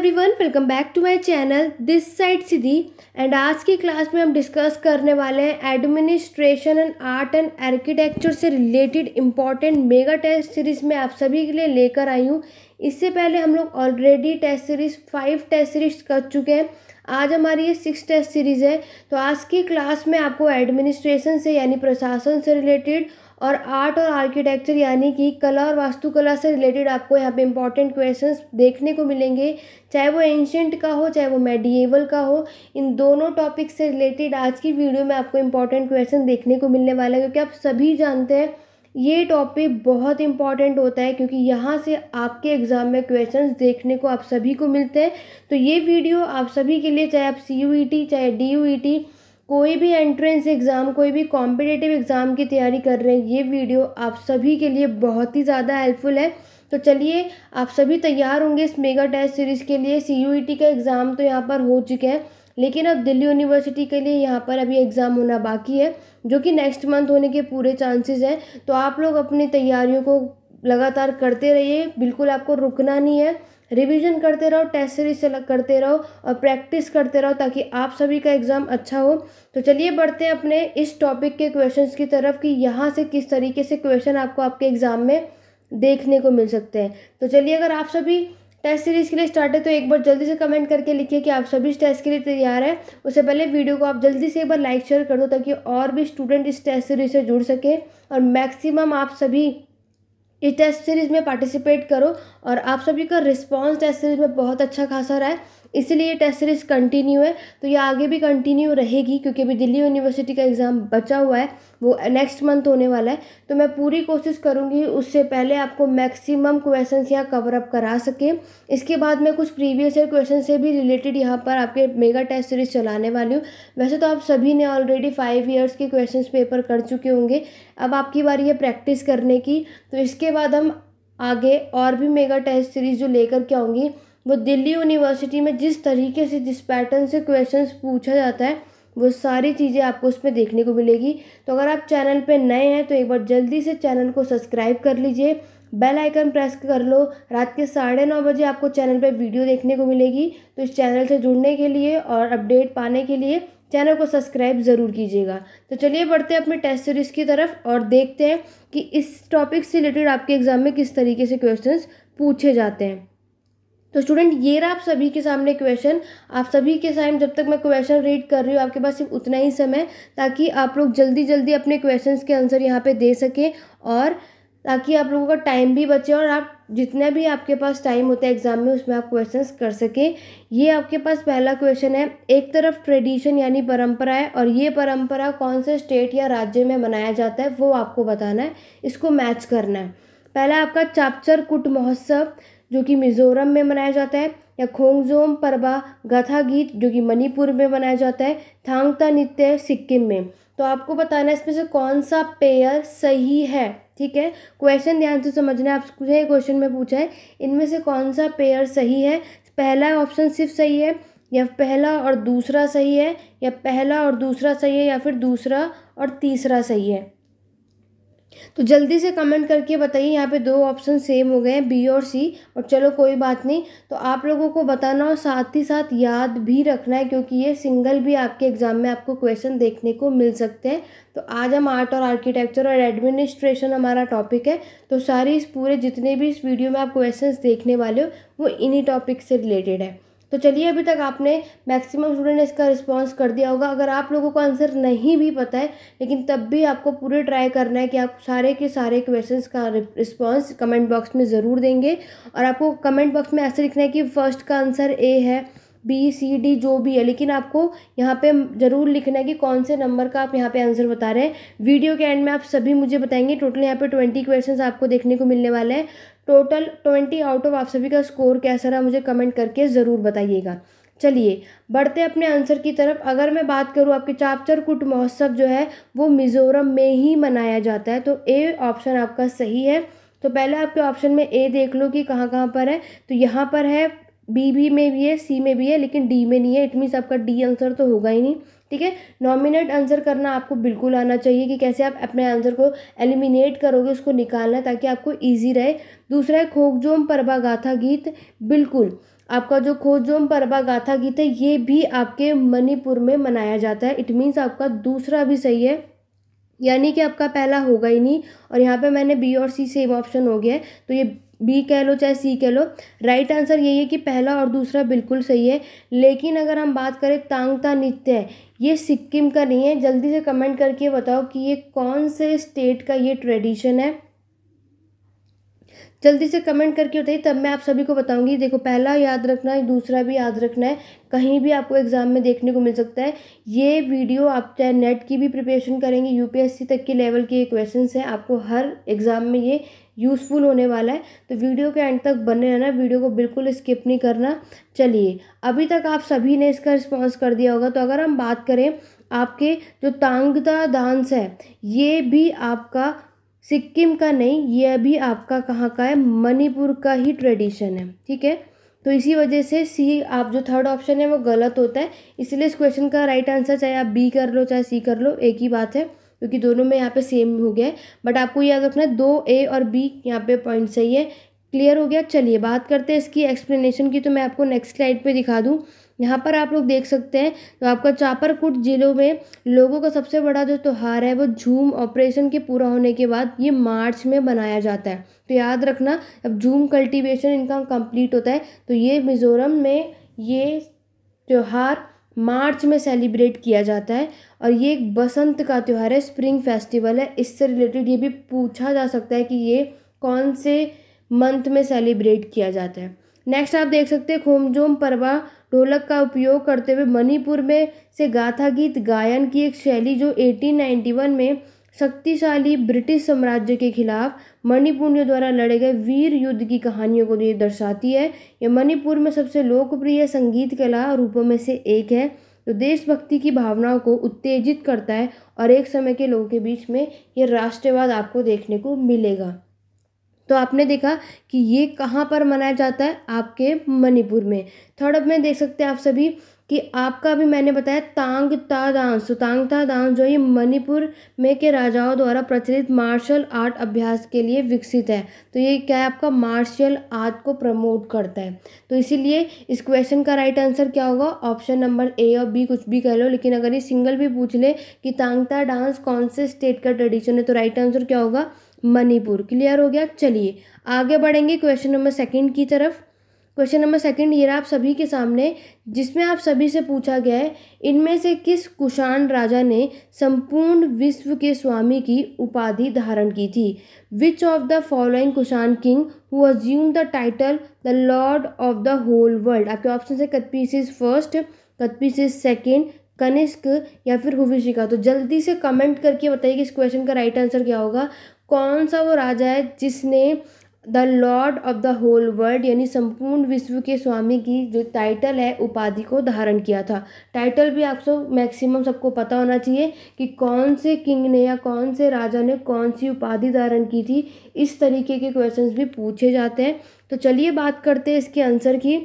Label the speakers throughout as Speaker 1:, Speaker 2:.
Speaker 1: Everyone welcome back to my channel this side Siddhi and आज की class में हम डिस्कस करने वाले हैं administration and art and architecture से related important mega test series में आप सभी के लिए लेकर आई हूँ इससे पहले हम लोग already test series five test series कर चुके हैं आज हमारी ये सिक्स टेस्ट सीरीज़ है तो आज की क्लास में आपको एडमिनिस्ट्रेशन से यानी प्रशासन से रिलेटेड और आर्ट और आर्किटेक्चर यानी कि कला और वास्तुकला से रिलेटेड आपको यहाँ पे इंपॉर्टेंट क्वेश्चंस देखने को मिलेंगे चाहे वो एंशेंट का हो चाहे वो मेडिएवल का हो इन दोनों टॉपिक से रिलेटेड आज की वीडियो में आपको इंपॉर्टेंट क्वेश्चन देखने को मिलने वाला है क्योंकि आप सभी जानते हैं ये टॉपिक बहुत इंपॉर्टेंट होता है क्योंकि यहाँ से आपके एग्ज़ाम में क्वेश्चंस देखने को आप सभी को मिलते हैं तो ये वीडियो आप सभी के लिए चाहे आप सी e चाहे डी कोई भी एंट्रेंस एग्ज़ाम कोई भी कॉम्पिटेटिव एग्ज़ाम की तैयारी कर रहे हैं ये वीडियो आप सभी के लिए बहुत ही ज़्यादा हेल्पफुल है तो चलिए आप सभी तैयार होंगे इस मेगा टेस्ट सीरीज़ के लिए सी e का एग्ज़ाम तो यहाँ पर हो चुके हैं लेकिन अब दिल्ली यूनिवर्सिटी के लिए यहाँ पर अभी एग्ज़ाम होना बाकी है जो कि नेक्स्ट मंथ होने के पूरे चांसेस हैं तो आप लोग अपनी तैयारियों को लगातार करते रहिए बिल्कुल आपको रुकना नहीं है रिवीजन करते रहो टेस्ट सीरीज से करते रहो और प्रैक्टिस करते रहो ताकि आप सभी का एग्ज़ाम अच्छा हो तो चलिए बढ़ते हैं अपने इस टॉपिक के क्वेश्चंस की तरफ कि यहाँ से किस तरीके से क्वेश्चन आपको आपके एग्ज़ाम में देखने को मिल सकते हैं तो चलिए अगर आप सभी टेस्ट सीरीज़ के लिए स्टार्ट है तो एक बार जल्दी से कमेंट करके लिखिए कि आप सभी इस टेस्ट के लिए तैयार हैं उससे पहले वीडियो को आप जल्दी से एक बार लाइक शेयर कर दो ताकि और भी स्टूडेंट इस टेस्ट सीरीज से जुड़ सकें और मैक्सिमम आप सभी इस टेस्ट सीरीज़ में पार्टिसिपेट करो और आप सभी का रिस्पॉन्स टेस्ट सीरीज़ में बहुत अच्छा खासा रहा है इसलिए टेस्ट सीरीज़ कंटिन्यू है तो ये आगे भी कंटिन्यू रहेगी क्योंकि अभी दिल्ली यूनिवर्सिटी का एग्ज़ाम बचा हुआ है वो नेक्स्ट मंथ होने वाला है तो मैं पूरी कोशिश करूँगी उससे पहले आपको मैक्सिमम क्वेश्चन यहाँ कवरअप करा सकें इसके बाद मैं कुछ प्रीवियस ईयर क्वेश्चन से भी रिलेटेड यहाँ पर आपके मेगा टेस्ट सीरीज़ चलाने वाली हूँ वैसे तो आप सभी ने ऑलरेडी फाइव ईयर्स के क्वेश्चन पेपर कर चुके होंगे अब आपकी बारी है प्रैक्टिस करने की तो इसके बाद हम आगे और भी मेगा टेस्ट सीरीज़ जो लेकर के आऊँगी वो दिल्ली यूनिवर्सिटी में जिस तरीके से जिस पैटर्न से क्वेश्चन पूछा जाता है वो सारी चीज़ें आपको उसमें देखने को मिलेगी तो अगर आप चैनल पे नए हैं तो एक बार जल्दी से चैनल को सब्सक्राइब कर लीजिए बेल आइकन प्रेस कर लो रात के साढ़े नौ बजे आपको चैनल पे वीडियो देखने को मिलेगी तो इस चैनल से जुड़ने के लिए और अपडेट पाने के लिए चैनल को सब्सक्राइब ज़रूर कीजिएगा तो चलिए बढ़ते हैं अपने टेस्ट सीरीज़ की तरफ और देखते हैं कि इस टॉपिक से रिलेटेड आपके एग्ज़ाम में किस तरीके से क्वेश्चन पूछे जाते हैं तो स्टूडेंट ये रहा आप सभी के सामने क्वेश्चन आप सभी के सामने जब तक मैं क्वेश्चन रीड कर रही हूँ आपके पास सिर्फ उतना ही समय ताकि आप लोग जल्दी जल्दी अपने क्वेश्चन के आंसर यहाँ पर दे सकें और ताकि आप लोगों का टाइम भी बचे और आप जितना भी आपके पास टाइम होता है एग्ज़ाम में उसमें आप क्वेश्चंस कर सकें ये आपके पास पहला क्वेश्चन है एक तरफ ट्रेडिशन यानी परंपरा है और ये परंपरा कौन से स्टेट या राज्य में मनाया जाता है वो आपको बताना है इसको मैच करना है पहला आपका चापचर कुट महोत्सव जो कि मिज़ोरम में मनाया जाता है या खोंगजोम परबा गथा गीत जो कि मणिपुर में मनाया जाता है थांगता नृत्य सिक्किम में तो आपको बताना है इसमें से कौन सा पेयर सही है ठीक है क्वेश्चन ध्यान से समझना है आपसे क्वेश्चन में पूछा है इनमें से कौन सा पेयर सही है पहला ऑप्शन सिर्फ सही है या पहला और दूसरा सही है या पहला और दूसरा सही है या फिर दूसरा और तीसरा सही है तो जल्दी से कमेंट करके बताइए यहाँ पे दो ऑप्शन सेम हो गए हैं बी और सी और चलो कोई बात नहीं तो आप लोगों को बताना और साथ ही साथ याद भी रखना है क्योंकि ये सिंगल भी आपके एग्ज़ाम में आपको क्वेश्चन देखने को मिल सकते हैं तो आज हम आर्ट और आर्किटेक्चर और एडमिनिस्ट्रेशन हमारा टॉपिक है तो सारी इस पूरे जितने भी इस वीडियो में आप क्वेश्चन देखने वाले हो वो इन्हीं टॉपिक से रिलेटेड है तो चलिए अभी तक आपने मैक्सिमम स्टूडेंट ने इसका रिस्पॉन्स कर दिया होगा अगर आप लोगों को आंसर नहीं भी पता है लेकिन तब भी आपको पूरे ट्राई करना है कि आप सारे के सारे क्वेश्चंस का रिस्पॉन्स कमेंट बॉक्स में ज़रूर देंगे और आपको कमेंट बॉक्स में ऐसे लिखना है कि फर्स्ट का आंसर ए है बी सी डी जो भी है लेकिन आपको यहाँ पे ज़रूर लिखना है कि कौन से नंबर का आप यहाँ पे आंसर बता रहे हैं वीडियो के एंड में आप सभी मुझे बताएंगे टोटल यहाँ पे ट्वेंटी क्वेश्चंस आपको देखने को मिलने वाले हैं टोटल ट्वेंटी आउट ऑफ आप सभी का स्कोर कैसा रहा मुझे कमेंट करके ज़रूर बताइएगा चलिए बढ़ते अपने आंसर की तरफ अगर मैं बात करूँ आपके चापचर कुट महोत्सव जो है वो मिज़ोरम में ही मनाया जाता है तो ए ऑप्शन आपका सही है तो पहले आपके ऑप्शन में ए देख लो कि कहाँ कहाँ पर है तो यहाँ पर है बी बी में भी है सी में भी है लेकिन डी में नहीं है इट मीन्स आपका डी आंसर तो होगा ही नहीं ठीक है नॉमिनेट आंसर करना आपको बिल्कुल आना चाहिए कि कैसे आप अपने आंसर को एलिमिनेट करोगे उसको निकालना ताकि आपको इजी रहे दूसरा है खोकजोम परबा गाथा गीत बिल्कुल आपका जो खोजोम परबा गाथा गीत है ये भी आपके मणिपुर में मनाया जाता है इट मीन्स आपका दूसरा भी सही है यानी कि आपका पहला होगा ही नहीं और यहाँ पे मैंने बी और सी सेम ऑप्शन हो गया है तो ये बी कह लो चाहे सी कह लो राइट आंसर यही है कि पहला और दूसरा बिल्कुल सही है लेकिन अगर हम बात करें तांगता नृत्य ये सिक्किम का नहीं है जल्दी से कमेंट करके बताओ कि ये कौन से स्टेट का ये ट्रेडिशन है जल्दी से कमेंट करके बताइए तब मैं आप सभी को बताऊंगी देखो पहला याद रखना है दूसरा भी याद रखना है कहीं भी आपको एग्ज़ाम में देखने को मिल सकता है ये वीडियो आप चाहे नेट की भी प्रिपरेशन करेंगे यूपीएससी तक के लेवल के क्वेश्चन हैं आपको हर एग्ज़ाम में ये यूज़फुल होने वाला है तो वीडियो के एंड तक बने रहना वीडियो को बिल्कुल स्किप नहीं करना चलिए अभी तक आप सभी ने इसका रिस्पॉन्स कर दिया होगा तो अगर हम बात करें आपके जो तांगदा डांस है ये भी आपका सिक्किम का नहीं यह अभी आपका कहाँ का है मणिपुर का ही ट्रेडिशन है ठीक है तो इसी वजह से सी आप जो थर्ड ऑप्शन है वो गलत होता है इसलिए इस क्वेश्चन का राइट आंसर चाहे आप बी कर लो चाहे सी कर लो एक ही बात है क्योंकि दोनों में यहाँ पे सेम हो गया है बट आपको याद रखना है दो ए और बी यहाँ पे पॉइंट सही है क्लियर हो गया चलिए बात करते हैं इसकी एक्सप्लेनेशन की तो मैं आपको नेक्स्ट स्लाइड पे दिखा दूँ यहाँ पर आप लोग देख सकते हैं तो आपका चापरकुट ज़िलों में लोगों का सबसे बड़ा जो त्यौहार है वो झूम ऑपरेशन के पूरा होने के बाद ये मार्च में मनाया जाता है तो याद रखना अब झूम कल्टीवेशन इनका कंप्लीट होता है तो ये मिज़ोरम में ये त्यौहार मार्च में सेलिब्रेट किया जाता है और ये एक बसंत का त्यौहार है स्प्रिंग फेस्टिवल है इससे रिलेटेड ये भी पूछा जा सकता है कि ये कौन से मंथ में सेलिब्रेट किया जाता है नेक्स्ट आप देख सकते हैं खोमजोम परवा ढोलक का उपयोग करते हुए मणिपुर में से गाथा गीत गायन की एक शैली जो 1891 में शक्तिशाली ब्रिटिश साम्राज्य के खिलाफ मणिपुरियों द्वारा लड़े गए वीर युद्ध की कहानियों को ये दर्शाती है ये मणिपुर में सबसे लोकप्रिय संगीत कला रूपों में से एक है जो देशभक्ति की भावनाओं को उत्तेजित करता है और एक समय के लोगों के बीच में ये राष्ट्रवाद आपको देखने को मिलेगा तो आपने देखा कि ये कहाँ पर मनाया जाता है आपके मणिपुर में थर्ड अप में देख सकते हैं आप सभी कि आपका भी मैंने बताया तांग ता डांस तो तांग ता डांस जो ये मणिपुर में के राजाओं द्वारा प्रचलित मार्शल आर्ट अभ्यास के लिए विकसित है तो ये क्या है आपका मार्शल आर्ट को प्रमोट करता है तो इसीलिए इस क्वेश्चन का राइट आंसर क्या होगा ऑप्शन नंबर ए और बी कुछ भी कह लो लेकिन अगर ये सिंगल भी पूछ ले कि तांगता डांस कौन से स्टेट का ट्रेडिशन है तो राइट आंसर क्या होगा मणिपुर क्लियर हो गया चलिए आगे बढ़ेंगे क्वेश्चन नंबर सेकंड की तरफ क्वेश्चन नंबर सेकंड ये रहा आप सभी के सामने जिसमें आप सभी से पूछा गया है इनमें से किस कुषाण राजा ने संपूर्ण विश्व के स्वामी की उपाधि धारण की थी which of the following Kushan king who assume the title the lord of the whole world आपके ऑप्शन है Kadphises is first Kadphises is second Kanishka या फिर हुविशिका तो जल्दी से कमेंट करके बताइए कि इस क्वेश्चन का राइट आंसर क्या होगा कौन सा वो राजा है जिसने the lord of the whole world यानी संपूर्ण विश्व के स्वामी की जो टाइटल है उपाधि को धारण किया था टाइटल भी आपको मैक्सिमम सबको पता होना चाहिए कि कौन से किंग ने या कौन से राजा ने कौन सी उपाधि धारण की थी इस तरीके के क्वेश्चंस भी पूछे जाते हैं तो चलिए बात करते हैं इसके आंसर की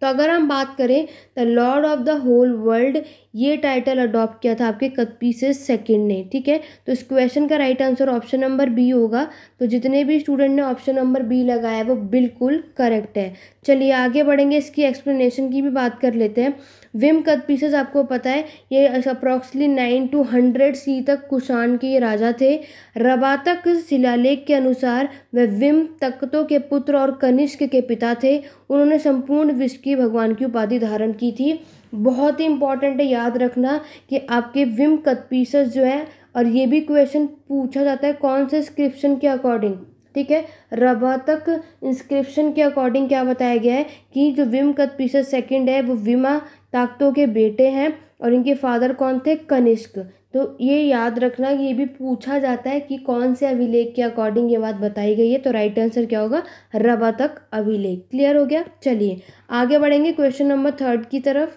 Speaker 1: तो अगर हम बात करें the lord of the whole world ये टाइटल अडॉप्ट किया था आपके कदपीसेस सेकंड ने ठीक है तो इस क्वेश्चन का right answer option number B होगा तो जितने भी स्टूडेंट ने ऑप्शन नंबर बी लगाया है वो बिल्कुल करेक्ट है चलिए आगे बढ़ेंगे इसकी एक्सप्लेनेशन की भी बात कर लेते हैं विम कद पीसेस आपको पता है ये approximately nine two hundred C तक कुषाण के ये राजा थे रबातक शिलालेख के अनुसार वह विम तख्तों के पुत्र और कनिष्क के पिता थे उन्होंने संपूर्ण विश्व की भगवान की उपाधि धारण की थी बहुत ही इंपॉर्टेंट है याद रखना कि आपके विम कद पीसेस जो है और ये भी क्वेश्चन पूछा जाता है कौन से स्क्रिप्शन के अकॉर्डिंग ठीक है रबातक इंस्क्रिप्शन के अकॉर्डिंग क्या बताया गया है कि जो विम कद पीसेस सेकंड है वो विमा ताकतों के बेटे हैं और इनके फादर कौन थे कनिष्क तो ये याद रखना ये भी पूछा जाता है कि कौन से अभिलेख के अकॉर्डिंग ये बात बताई गई है तो राइट आंसर क्या होगा रबा तक अभिलेख क्लियर हो गया चलिए आगे बढ़ेंगे क्वेश्चन नंबर थर्ड की तरफ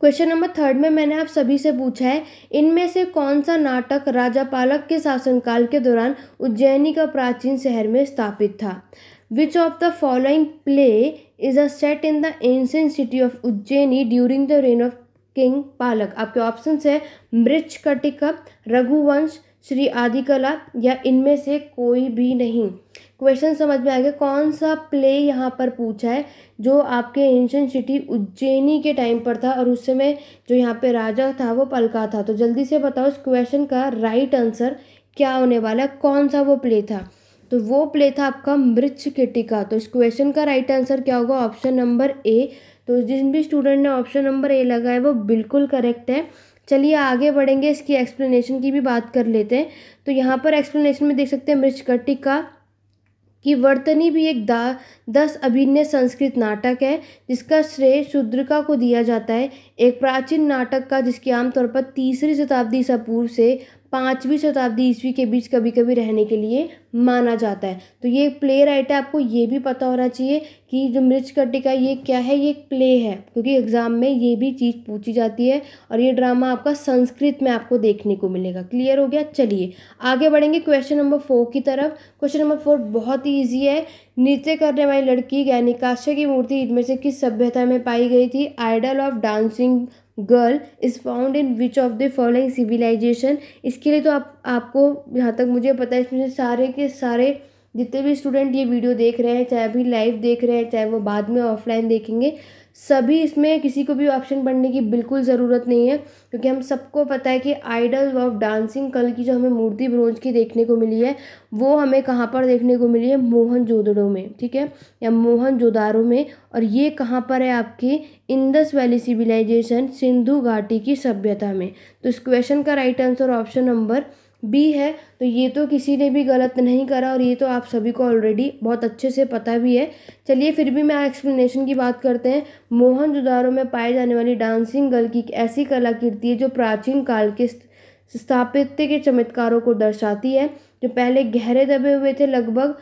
Speaker 1: क्वेश्चन नंबर थर्ड में मैंने आप सभी से पूछा है इनमें से कौन सा नाटक राजा पालक के शासनकाल के दौरान उज्जैनी का प्राचीन शहर में स्थापित था which of the following play is a set in the ancient city of Ujjaini during the reign of king Palak आपके ऑप्शन है मृच कटिका रघुवंश श्री आदिकला या इनमें से कोई भी नहीं क्वेश्चन समझ में आ गया कौन सा प्ले यहाँ पर पूछा है जो आपके एंशंट सिटी उज्जैनी के टाइम पर था और उस समय जो यहाँ पे राजा था वो पलका था तो जल्दी से बताओ इस क्वेश्चन का राइट आंसर क्या होने वाला है कौन सा वो प्ले था तो वो प्ले था आपका मृच केटिका तो इस क्वेश्चन का राइट आंसर क्या होगा ऑप्शन नंबर ए तो जिन भी स्टूडेंट ने ऑप्शन नंबर ए लगा है वो बिल्कुल करेक्ट है चलिए आगे बढ़ेंगे इसकी एक्सप्लेनेशन की भी बात कर लेते हैं तो यहाँ पर एक्सप्लेनेशन में देख सकते हैं कटिका कि वर्तनी भी एक दा दस अभिनय संस्कृत नाटक है जिसका श्रेय शूद्रिका को दिया जाता है एक प्राचीन नाटक का जिसकी आमतौर पर तीसरी शताब्दी सपूर्व पूर्व से पाँचवीं शताब्दी ईस्वी के बीच कभी कभी रहने के लिए माना जाता है तो ये प्ले राइट है आपको ये भी पता होना चाहिए कि जो कटिका ये क्या है ये प्ले है क्योंकि एग्ज़ाम में ये भी चीज़ पूछी जाती है और ये ड्रामा आपका संस्कृत में आपको देखने को मिलेगा क्लियर हो गया चलिए आगे बढ़ेंगे क्वेश्चन नंबर फोर की तरफ क्वेश्चन नंबर फोर बहुत ही ईजी है नृत्य करने वाली लड़की गैनिकाश्य की मूर्ति इनमें से किस सभ्यता में पाई गई थी idol of dancing girl is found in which of the following civilization इसके लिए तो आप आपको जहाँ तक मुझे पता है इसमें सारे के सारे जितने भी स्टूडेंट ये वीडियो देख रहे हैं चाहे अभी लाइव देख रहे हैं चाहे वो बाद में ऑफलाइन देखेंगे सभी इसमें किसी को भी ऑप्शन पढ़ने की बिल्कुल ज़रूरत नहीं है क्योंकि हम सबको पता है कि आइडल ऑफ डांसिंग कल की जो हमें मूर्ति ब्रोंज की देखने को मिली है वो हमें कहाँ पर देखने को मिली है मोहन जोदड़ों में ठीक है या मोहन जोदारों में और ये कहाँ पर है आपकी इंदस वैली सिविलाइजेशन सिंधु घाटी की सभ्यता में तो इस क्वेश्चन का राइट आंसर ऑप्शन नंबर भी है तो ये तो किसी ने भी गलत नहीं करा और ये तो आप सभी को ऑलरेडी बहुत अच्छे से पता भी है चलिए फिर भी मैं एक्सप्लेनेशन की बात करते हैं मोहनजोदारो में पाए जाने वाली डांसिंग गर्ल की ऐसी कलाकृति है जो प्राचीन काल के स्थापित्य के चमत्कारों को दर्शाती है जो पहले गहरे दबे हुए थे लगभग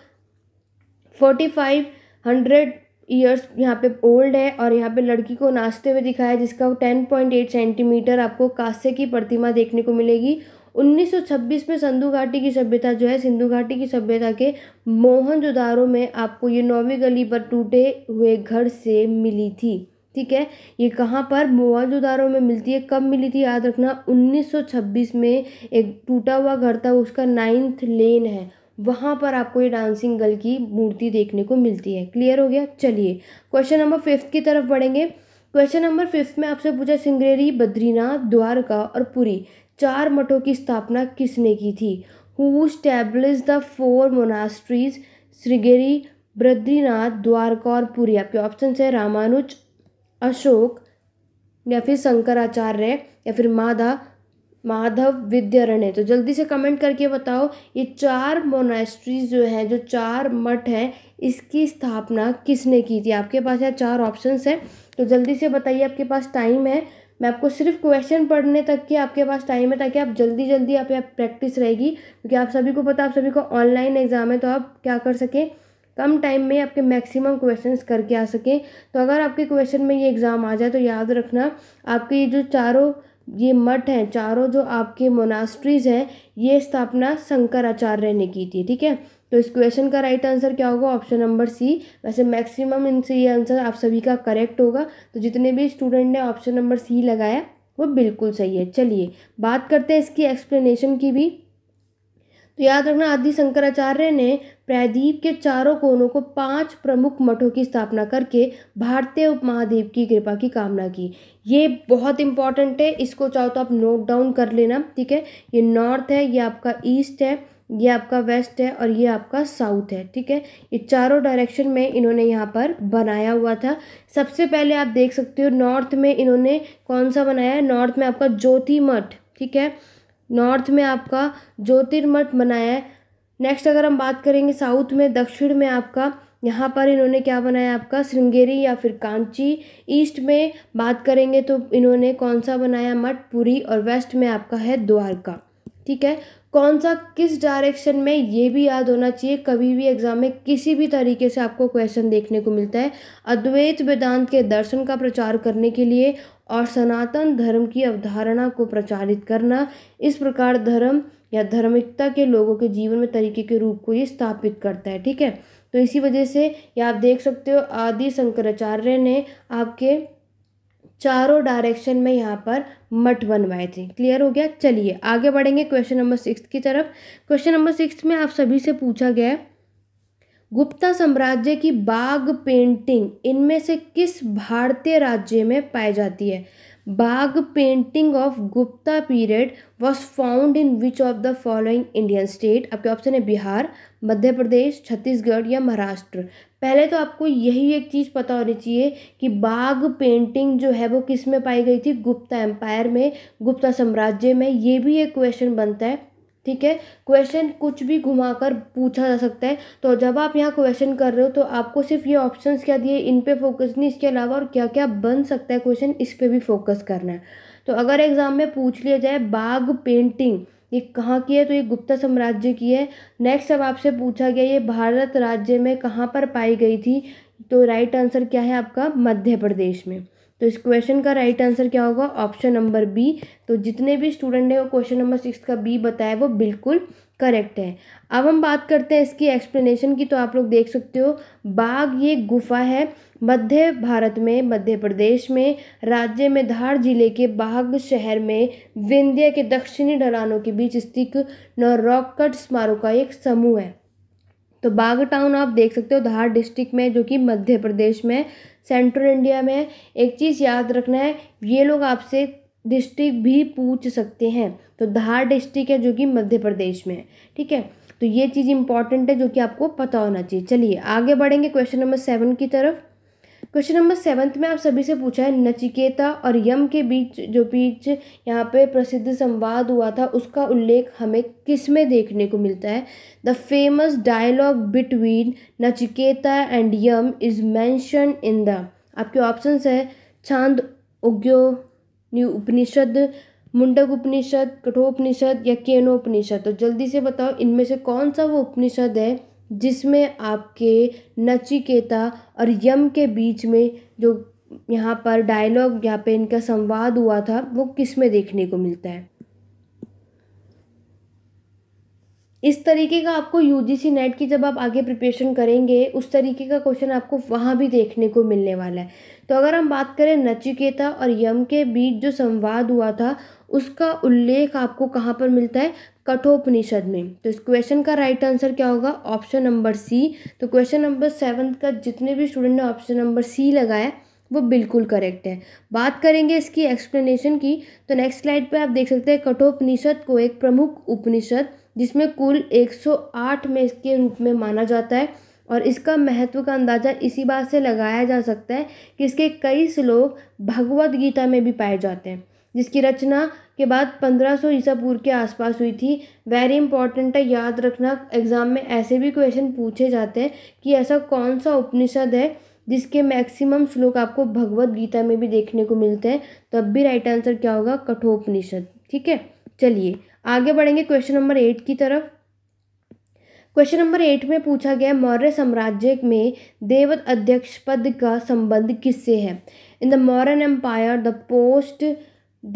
Speaker 1: फोर्टी फाइव हंड्रेड ईयर्स यहाँ पे ओल्ड है और यहाँ पे लड़की को नाचते हुए दिखाया जिसका टेन पॉइंट एट सेंटीमीटर आपको कांस्य की प्रतिमा देखने को मिलेगी 1926 में सिंधु घाटी की सभ्यता जो है सिंधु घाटी की सभ्यता के मोहनजोदारो में आपको ये नौवीं गली पर टूटे हुए घर से मिली थी ठीक है ये कहाँ पर मोहनजोदारो में मिलती है कब मिली थी याद रखना 1926 में एक टूटा हुआ घर था उसका नाइन्थ लेन है वहाँ पर आपको ये डांसिंग गर्ल की मूर्ति देखने को मिलती है क्लियर हो गया चलिए क्वेश्चन नंबर फिफ्थ की तरफ बढ़ेंगे क्वेश्चन नंबर फिफ्थ में आपसे पूछा सिंगरेरी बद्रीनाथ द्वारका और पुरी चार मठों की स्थापना किसने की थी who establish the four monasteries Sringeri Badrinath Dwarka और पुरी आपके ऑप्शन है रामानुज अशोक या फिर शंकराचार्य या फिर माधा माधव विद्यारण्य तो जल्दी से कमेंट करके बताओ ये चार मोनास्ट्रीज जो हैं जो चार मठ हैं इसकी स्थापना किसने की थी आपके पास यहाँ चार ऑप्शंस हैं तो जल्दी से बताइए आपके पास टाइम है मैं आपको सिर्फ क्वेश्चन पढ़ने तक के आपके पास टाइम है ताकि आप जल्दी जल्दी आप आप प्रैक्टिस रहेगी क्योंकि आप सभी को पता आप सभी को ऑनलाइन एग्ज़ाम है तो आप क्या कर सकें कम टाइम में आपके मैक्सिमम क्वेश्चंस करके आ सकें तो अगर आपके क्वेश्चन में ये एग्ज़ाम आ जाए तो याद रखना आपके ये जो चारों ये मठ हैं चारों जो आपके मोनास्ट्रीज हैं ये स्थापना शंकराचार्य ने की थी ठीक है तो इस क्वेश्चन का राइट आंसर क्या होगा ऑप्शन नंबर सी वैसे मैक्सिमम इनसे ये आंसर आप सभी का करेक्ट होगा तो जितने भी स्टूडेंट ने ऑप्शन नंबर सी लगाया वो बिल्कुल सही है चलिए बात करते हैं इसकी एक्सप्लेनेशन की भी तो याद रखना आदि शंकराचार्य ने प्रायद्वीप के चारों कोनों को पांच प्रमुख मठों की स्थापना करके भारतीय उपमहाद्वीप की कृपा की कामना की ये बहुत इंपॉर्टेंट है इसको चाहो तो आप नोट डाउन कर लेना ठीक है ये नॉर्थ है ये आपका ईस्ट है ये आपका वेस्ट है और ये आपका साउथ है ठीक है ये चारों डायरेक्शन में इन्होंने यहाँ पर बनाया हुआ था सबसे पहले आप देख सकते हो नॉर्थ में इन्होंने कौन सा बनाया है नॉर्थ में आपका ज्योति मठ ठीक है नॉर्थ में आपका ज्योतिर्मठ बनाया है नेक्स्ट अगर हम बात करेंगे साउथ में दक्षिण में आपका यहाँ पर इन्होंने क्या बनाया आपका श्रृंगेरी या फिर कांची ईस्ट में बात करेंगे तो इन्होंने कौन सा बनाया मठ पुरी और वेस्ट में आपका है द्वारका ठीक है कौन सा किस डायरेक्शन में ये भी याद होना चाहिए कभी भी एग्जाम में किसी भी तरीके से आपको क्वेश्चन देखने को मिलता है अद्वैत वेदांत के दर्शन का प्रचार करने के लिए और सनातन धर्म की अवधारणा को प्रचारित करना इस प्रकार धर्म या धार्मिकता के लोगों के जीवन में तरीके के रूप को ये स्थापित करता है ठीक है तो इसी वजह से ये आप देख सकते हो आदि शंकराचार्य ने आपके चारों डायरेक्शन में यहाँ पर मठ बनवाए थे क्लियर हो गया चलिए आगे बढ़ेंगे क्वेश्चन नंबर सिक्स की तरफ क्वेश्चन नंबर सिक्स में आप सभी से पूछा गया है गुप्ता साम्राज्य की बाघ पेंटिंग इनमें से किस भारतीय राज्य में पाई जाती है Bagh painting of Gupta period was found in which of the following Indian state आपके ऑप्शन है बिहार मध्य प्रदेश छत्तीसगढ़ या महाराष्ट्र पहले तो आपको यही एक चीज़ पता होनी चाहिए कि बाघ पेंटिंग जो है वो किस में पाई गई थी गुप्ता एम्पायर में गुप्ता साम्राज्य में ये भी एक क्वेश्चन बनता है ठीक है क्वेश्चन कुछ भी घुमा कर पूछा जा सकता है तो जब आप यहाँ क्वेश्चन कर रहे हो तो आपको सिर्फ ये ऑप्शंस क्या दिए इन पे फोकस नहीं इसके अलावा और क्या क्या बन सकता है क्वेश्चन इस पर भी फोकस करना है तो अगर एग्ज़ाम में पूछ लिया जाए बाघ पेंटिंग ये कहाँ की है तो ये गुप्ता साम्राज्य की है नेक्स्ट अब आपसे पूछा गया ये भारत राज्य में कहाँ पर पाई गई थी तो राइट आंसर क्या है आपका मध्य प्रदेश में तो इस क्वेश्चन का राइट आंसर क्या होगा ऑप्शन नंबर बी तो जितने भी स्टूडेंट हैं वो क्वेश्चन नंबर सिक्स का बी बताया वो बिल्कुल करेक्ट है अब हम बात करते हैं इसकी एक्सप्लेनेशन की तो आप लोग देख सकते हो बाघ ये गुफा है मध्य भारत में मध्य प्रदेश में राज्य में धार जिले के बाघ शहर में विंध्य के दक्षिणी ढलानों के बीच स्थित नौरॉकट कट का एक समूह है तो बाघ टाउन आप देख सकते हो धार डिस्ट्रिक्ट में जो कि मध्य प्रदेश में सेंट्रल इंडिया में एक चीज़ याद रखना है ये लोग आपसे डिस्ट्रिक्ट भी पूछ सकते हैं तो धार डिस्ट्रिक्ट है जो कि मध्य प्रदेश में है ठीक है तो ये चीज़ इंपॉर्टेंट है जो कि आपको पता होना चाहिए चलिए आगे बढ़ेंगे क्वेश्चन नंबर सेवन की तरफ क्वेश्चन नंबर सेवन्थ में आप सभी से पूछा है नचिकेता और यम के बीच जो बीच यहाँ पे प्रसिद्ध संवाद हुआ था उसका उल्लेख हमें किस में देखने को मिलता है the famous dialogue between Nachiketa and Yama is mention in the आपके ऑप्शन है छांद उग्यो न्यू उपनिषद मुंडक उपनिषद कठोपनिषद या केनोपनिषद तो जल्दी से बताओ इनमें से कौन सा वो उपनिषद है जिसमें आपके नचिकेता और यम के बीच में जो यहाँ पर डायलॉग यहाँ पे इनका संवाद हुआ था वो किस में देखने को मिलता है इस तरीके का आपको यू नेट की जब आप आगे प्रिपरेशन करेंगे उस तरीके का क्वेश्चन आपको वहाँ भी देखने को मिलने वाला है तो अगर हम बात करें नचिकेता और यम के बीच जो संवाद हुआ था उसका उल्लेख आपको कहाँ पर मिलता है कठोपनिषद में तो इस क्वेश्चन का राइट आंसर क्या होगा ऑप्शन नंबर सी तो क्वेश्चन नंबर सेवन का जितने भी स्टूडेंट ने ऑप्शन नंबर सी लगाया वो बिल्कुल करेक्ट है बात करेंगे इसकी एक्सप्लेनेशन की तो नेक्स्ट स्लाइड पे आप देख सकते हैं कठोपनिषद को एक प्रमुख उपनिषद जिसमें कुल 108 में इसके रूप में माना जाता है और इसका महत्व का अंदाज़ा इसी बात से लगाया जा सकता है कि इसके कई श्लोक भगवद गीता में भी पाए जाते हैं जिसकी रचना के बाद 1500 सौ ईसा पूर्व के आसपास हुई थी वेरी इंपॉर्टेंट है याद रखना एग्ज़ाम में ऐसे भी क्वेश्चन पूछे जाते हैं कि ऐसा कौन सा उपनिषद है जिसके मैक्सिमम श्लोक आपको भगवत गीता में भी देखने को मिलते हैं तब भी राइट आंसर क्या होगा कठोपनिषद ठीक है चलिए आगे बढ़ेंगे क्वेश्चन नंबर एट की तरफ क्वेश्चन नंबर एट में पूछा गया मौर्य साम्राज्य में देवत अध्यक्ष पद का संबंध किससे है in the Mauryan empire the post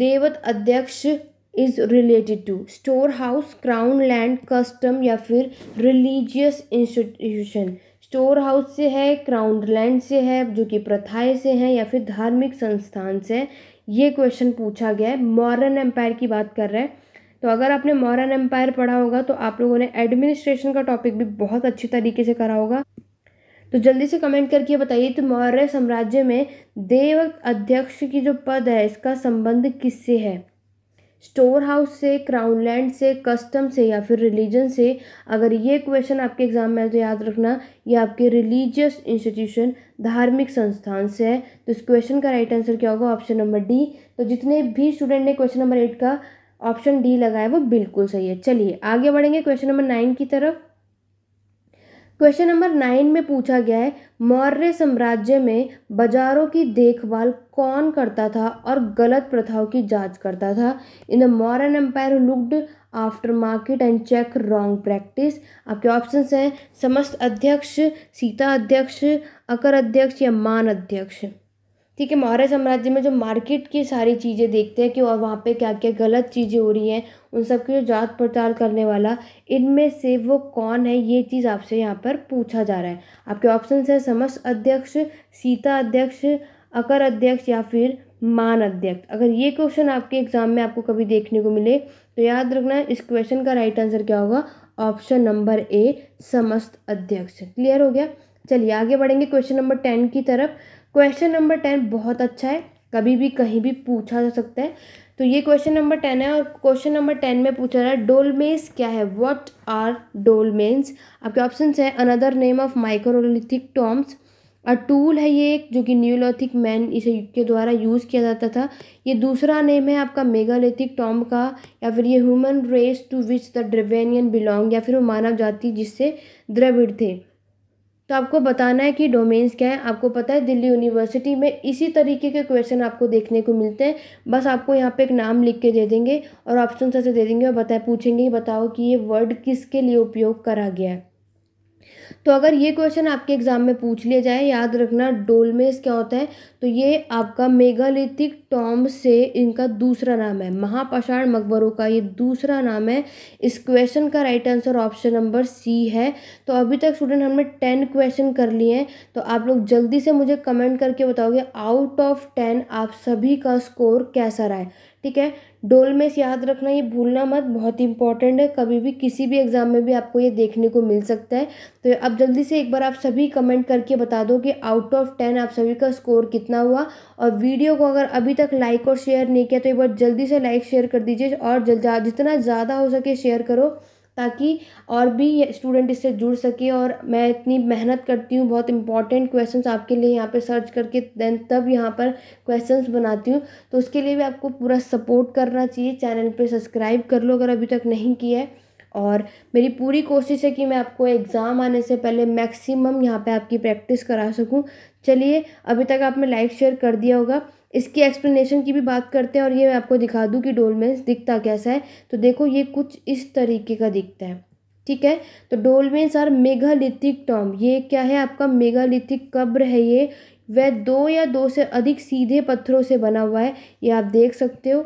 Speaker 1: देवत adhyaksha is related to store house crown land custom या फिर रिलीजियस इंस्टीट्यूशन स्टोर हाउस से है क्राउन लैंड से है जो कि प्रथाएं से हैं या फिर धार्मिक संस्थान से ये क्वेश्चन पूछा गया है मॉरन एम्पायर की बात कर रहे हैं तो अगर आपने मौर्य एम्पायर पढ़ा होगा तो आप लोगों ने एडमिनिस्ट्रेशन का टॉपिक भी बहुत अच्छी तरीके से करा होगा तो जल्दी से कमेंट करके बताइए तो मौर्य साम्राज्य में देव अध्यक्ष की जो पद है इसका संबंध किससे है स्टोर हाउस से क्राउन लैंड से कस्टम से या फिर रिलीजन से अगर ये क्वेश्चन आपके एग्जाम में है तो याद रखना ये आपके रिलीजियस इंस्टीट्यूशन धार्मिक संस्थान से है तो इस क्वेश्चन का राइट आंसर क्या होगा ऑप्शन नंबर डी तो जितने भी स्टूडेंट ने क्वेश्चन नंबर एट का ऑप्शन डी लगाए वो बिल्कुल सही है चलिए आगे बढ़ेंगे क्वेश्चन नंबर नाइन की तरफ क्वेश्चन नंबर नाइन में पूछा गया है मौर्य साम्राज्य में बाजारों की देखभाल कौन करता था और गलत प्रथाओं की जांच करता था in the Mauryan empire looked after market and check wrong practice आपके ऑप्शंस हैं समस्त अध्यक्ष सीता अध्यक्ष अकर अध्यक्ष या मान अध्यक्ष ठीक है मौर्य साम्राज्य में जो मार्केट की सारी चीज़ें देखते हैं कि और वहाँ पे क्या क्या गलत चीज़ें हो रही हैं उन सब की जो जात पड़ताल करने वाला इनमें से वो कौन है ये चीज़ आपसे यहाँ पर पूछा जा रहा है आपके ऑप्शन है समस्त अध्यक्ष सीता अध्यक्ष अकर अध्यक्ष या फिर मान अध्यक्ष अगर ये क्वेश्चन आपके एग्जाम में आपको कभी देखने को मिले तो याद रखना इस क्वेश्चन का राइट आंसर क्या होगा ऑप्शन नंबर ए समस्त अध्यक्ष क्लियर हो गया चलिए आगे बढ़ेंगे क्वेश्चन नंबर टेन की तरफ क्वेश्चन नंबर टेन बहुत अच्छा है कभी भी कहीं भी पूछा जा सकता है तो ये क्वेश्चन नंबर टेन है और क्वेश्चन नंबर टेन में पूछा रहा है डोलमेन्स क्या है व्हाट आर डोलमेन्स आपके ऑप्शन है another name of microlithic tombs a tool है ये एक जो कि न्यूलोथिक मैन इसे के द्वारा यूज़ किया जाता था ये दूसरा नेम है आपका मेगालिथिक टॉम का या फिर ये human race to which the Dravidian belong या फिर वो मानव जाति जिससे द्रविड़ थे तो आपको बताना है कि डोमेन्स क्या है आपको पता है दिल्ली यूनिवर्सिटी में इसी तरीके के क्वेश्चन आपको देखने को मिलते हैं बस आपको यहाँ पे एक नाम लिख के दे देंगे और ऑप्शन ऐसे दे देंगे और बताए पूछेंगे बताओ कि ये वर्ड किसके लिए उपयोग करा गया है तो अगर ये क्वेश्चन आपके एग्ज़ाम में पूछ लिया जाए याद रखना डोलमेस क्या होता है तो ये आपका मेगालिथिक टॉम से इनका दूसरा नाम है महापाषाण मकबरों का ये दूसरा नाम है इस क्वेश्चन का right answer option number C है तो अभी तक स्टूडेंट हमने टेन क्वेश्चन कर लिए हैं तो आप लोग जल्दी से मुझे कमेंट करके बताओगे आउट ऑफ टेन आप सभी का स्कोर कैसा रहा है ठीक है डोलमेस याद रखना ये भूलना मत बहुत इंपॉर्टेंट है कभी भी किसी भी एग्ज़ाम में भी आपको ये देखने को मिल सकता है तो अब जल्दी से एक बार आप सभी कमेंट करके बता दो कि आउट ऑफ टेन आप सभी का स्कोर कितना हुआ और वीडियो को अगर अभी तक लाइक और शेयर नहीं किया तो एक बार जल्दी से लाइक शेयर कर दीजिए और जितना ज़्यादा हो सके शेयर करो ताकि और भी स्टूडेंट इससे जुड़ सके और मैं इतनी मेहनत करती हूँ बहुत इंपॉर्टेंट क्वेश्चंस आपके लिए यहाँ पर सर्च करके देन तब यहाँ पर क्वेश्चंस बनाती हूँ तो उसके लिए भी आपको पूरा सपोर्ट करना चाहिए चैनल पे सब्सक्राइब कर लो अगर अभी तक नहीं किया है और मेरी पूरी कोशिश है कि मैं आपको एग्ज़ाम आने से पहले मैक्सिमम यहाँ पे आपकी प्रैक्टिस करा सकूँ चलिए अभी तक आपने लाइक शेयर कर दिया होगा इसकी एक्सप्लेनेशन की भी बात करते हैं और ये मैं आपको दिखा दूँ कि डोलमेंस दिखता कैसा है तो देखो ये कुछ इस तरीके का दिखता है ठीक है तो डोलमेंस आर मेगालिथिक टॉम ये क्या है आपका मेगालिथिक कब्र है ये वह दो या दो से अधिक सीधे पत्थरों से बना हुआ है ये आप देख सकते हो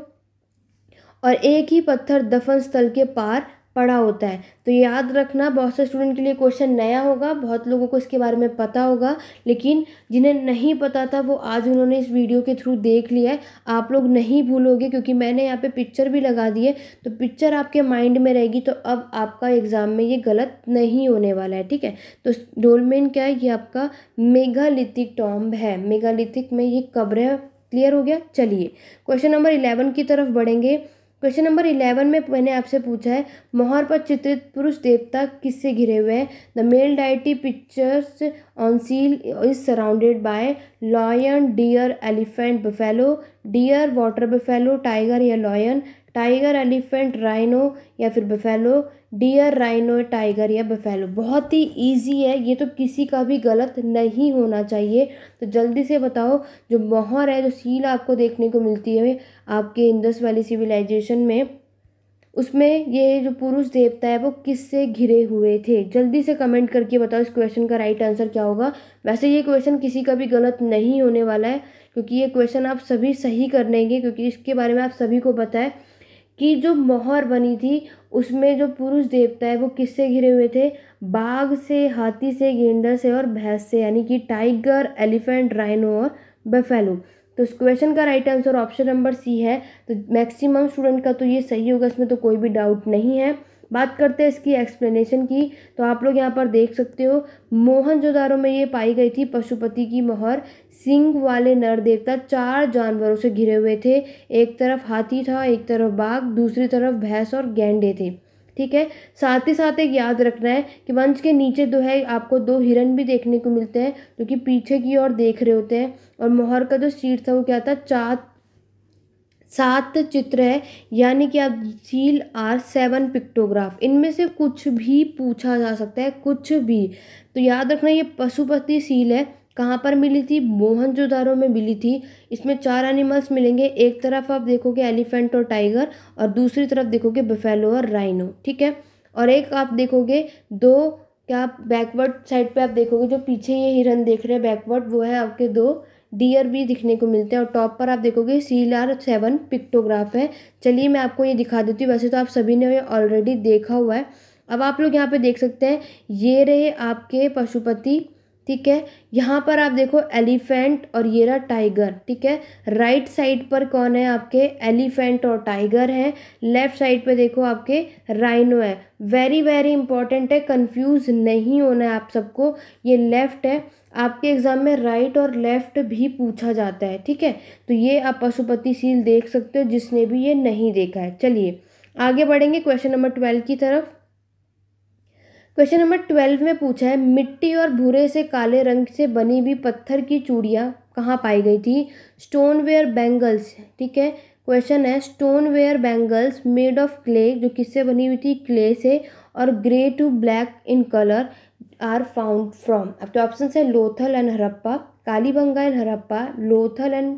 Speaker 1: और एक ही पत्थर दफन स्थल के पार पढ़ा होता है तो याद रखना बहुत से स्टूडेंट के लिए क्वेश्चन नया होगा बहुत लोगों को इसके बारे में पता होगा लेकिन जिन्हें नहीं पता था वो आज उन्होंने इस वीडियो के थ्रू देख लिया है आप लोग नहीं भूलोगे क्योंकि मैंने यहाँ पे पिक्चर भी लगा दी है तो पिक्चर आपके माइंड में रहेगी तो अब आपका एग्ज़ाम में ये गलत नहीं होने वाला है ठीक है तो डोलमेन क्या है ये आपका मेघालिथिक टॉम्ब है मेघालिथिक में ये कब्र है क्लियर हो गया चलिए क्वेश्चन नंबर इलेवन की तरफ बढ़ेंगे क्वेश्चन नंबर इलेवन में मैंने आपसे पूछा है मोहर पर चित्रित पुरुष देवता किससे घिरे हुए हैं the male deity pictures on seal is surrounded by lion deer elephant buffalo deer water buffalo tiger या लॉयन टाइगर एलिफेंट राइनो या फिर बफेलो डियर राइनो टाइगर या बफेलो बहुत ही ईजी है ये तो किसी का भी गलत नहीं होना चाहिए तो जल्दी से बताओ जो मोहर है जो सील आपको देखने को मिलती है आपके इंदस वैली सिविलाइजेशन में उसमें ये जो पुरुष देवता है वो किससे घिरे हुए थे जल्दी से कमेंट करके बताओ इस क्वेश्चन का राइट आंसर क्या होगा वैसे ये क्वेश्चन किसी का भी गलत नहीं होने वाला है क्योंकि ये क्वेश्चन आप सभी सही कर लेंगे क्योंकि इसके बारे में आप सभी को पता है कि जो मोहर बनी थी उसमें जो पुरुष देवता है वो किससे घिरे हुए थे बाघ से हाथी से गेंडर से और भैंस से यानी कि टाइगर एलिफेंट राइनो और बफेलो तो इस क्वेश्चन का right answer option number C है तो मैक्सिमम स्टूडेंट का तो ये सही होगा इसमें तो कोई भी डाउट नहीं है बात करते हैं इसकी एक्सप्लेनेशन की तो आप लोग यहाँ पर देख सकते हो मोहनजोदारो में ये पाई गई थी पशुपति की मोहर सिंग वाले नर देवता चार जानवरों से घिरे हुए थे एक तरफ हाथी था एक तरफ बाघ दूसरी तरफ भैंस और गेंडे थे ठीक है साथ ही साथ एक याद रखना है कि वंश के नीचे दो है आपको दो हिरन भी देखने को मिलते हैं जो कि पीछे की ओर देख रहे होते हैं और मोहर का जो सीट था वो क्या था चार सात चित्र है यानी कि आप सील आर सेवन पिक्टोग्राफ इनमें से कुछ भी पूछा जा सकता है कुछ भी तो याद रखना ये पशुपति सील है कहाँ पर मिली थी मोहनजोदारो में मिली थी इसमें चार एनिमल्स मिलेंगे एक तरफ आप देखोगे एलिफेंट और टाइगर और दूसरी तरफ देखोगे बफेलो और राइनो ठीक है और एक आप देखोगे दो क्या आप बैकवर्ड साइड पे आप देखोगे जो पीछे ये हिरन देख रहे हैं बैकवर्ड वो है आपके दो डियर भी दिखने को मिलते हैं और टॉप पर आप देखोगे सी आर सेवन पिक्टोग्राफ है चलिए मैं आपको ये दिखा देती हूँ वैसे तो आप सभी ने ऑलरेडी देखा हुआ है अब आप लोग यहाँ पे देख सकते हैं ये रहे आपके पशुपति ठीक है यहाँ पर आप देखो एलिफेंट और ये रहा टाइगर ठीक है राइट साइड पर कौन है आपके एलिफेंट और टाइगर है लेफ्ट साइड पे देखो आपके राइनो है वेरी वेरी इंपॉर्टेंट है कंफ्यूज नहीं होना है आप सबको ये लेफ्ट है आपके एग्ज़ाम में राइट और लेफ़्ट भी पूछा जाता है ठीक है तो ये आप पशुपति सील देख सकते हो जिसने भी ये नहीं देखा है चलिए आगे बढ़ेंगे क्वेश्चन नंबर ट्वेल्व की तरफ क्वेश्चन नंबर ट्वेल्व में पूछा है मिट्टी और भूरे से काले रंग से बनी हुई पत्थर की चूड़ियाँ कहाँ पाई गई थी स्टोनवेयर बैंगल्स ठीक है क्वेश्चन है stoneware bangles made of clay जो किससे बनी हुई थी क्ले से और grey to black in colour are found from अब तो ऑप्शन है Lothal and Harappa Kalibanga and Harappa Lothal and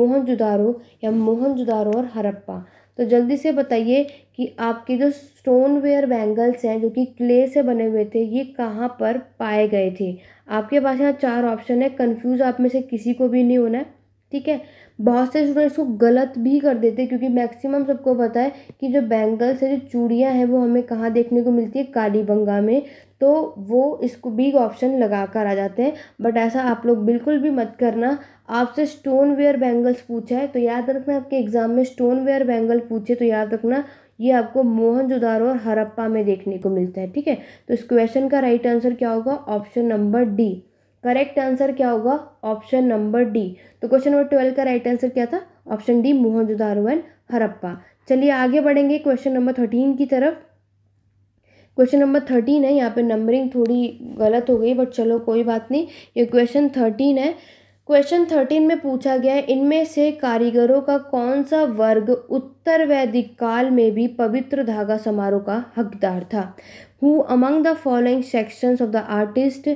Speaker 1: Mohenjodaro या मोहनजुदारो और हरप्पा तो जल्दी से बताइए कि आपके जो स्टोनवेयर बैंगल्स हैं जो कि क्ले से बने हुए थे ये कहाँ पर पाए गए थे आपके पास यहाँ चार ऑप्शन है कंफ्यूज आप में से किसी को भी नहीं होना है ठीक है बहुत से स्टूडेंट्स को गलत भी कर देते हैं क्योंकि मैक्सिमम सबको पता है कि जो बैंगल्स है जो चूड़ियाँ हैं वो हमें कहाँ देखने को मिलती है कालीबंगा में तो वो इसको बिग ऑप्शन लगा कर आ जाते हैं बट ऐसा आप लोग बिल्कुल भी मत करना आपसे स्टोन वेयर बैंगल्स पूछा है तो याद रखना आपके एग्ज़ाम में स्टोन वेयर बैंगल पूछे तो याद रखना ये आपको मोहनजोदारो और हरप्पा में देखने को मिलता है ठीक है तो इस क्वेश्चन का राइट आंसर क्या होगा option number D correct answer क्या होगा ऑप्शन नंबर डी तो क्वेश्चन नंबर ट्वेल्व का राइट आंसर क्या था option D Mohenjodaro and Harappa चलिए आगे बढ़ेंगे क्वेश्चन नंबर थर्टीन की तरफ क्वेश्चन नंबर थर्टीन है यहाँ पे नंबरिंग थोड़ी गलत हो गई बट चलो कोई बात नहीं ये क्वेश्चन थर्टीन है क्वेश्चन थर्टीन में पूछा गया है इनमें से कारीगरों का कौन सा वर्ग उत्तर वैदिक काल में भी पवित्र धागा समारोह का हकदार था who among the following sections of the artist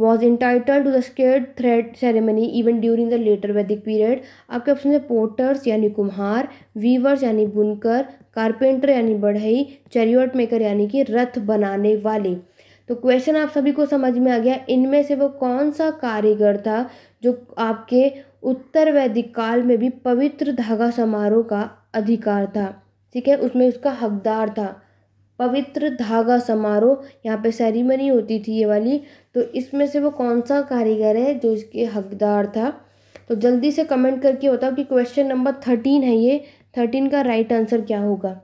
Speaker 1: was entitle to the sacred thread ceremony even during the later Vedic period आपके ऑप्शन है पोर्टर्स यानी कुम्हार वीवर्स यानी बुनकर कारपेंटर यानी बढ़ई चैरियट मेकर यानी कि रथ बनाने वाले तो क्वेश्चन आप सभी को समझ में आ गया इनमें से वो कौन सा कारीगर था जो आपके उत्तर वैदिक काल में भी पवित्र धागा समारोह का अधिकार था ठीक है उसमें उसका हकदार था पवित्र धागा समारोह यहाँ पे सेरीमनी होती थी ये वाली तो इसमें से वो कौन सा कारीगर है जो इसके हकदार था तो जल्दी से कमेंट करके बताओ कि क्वेश्चन नंबर थर्टीन है ये थर्टीन का राइट आंसर क्या होगा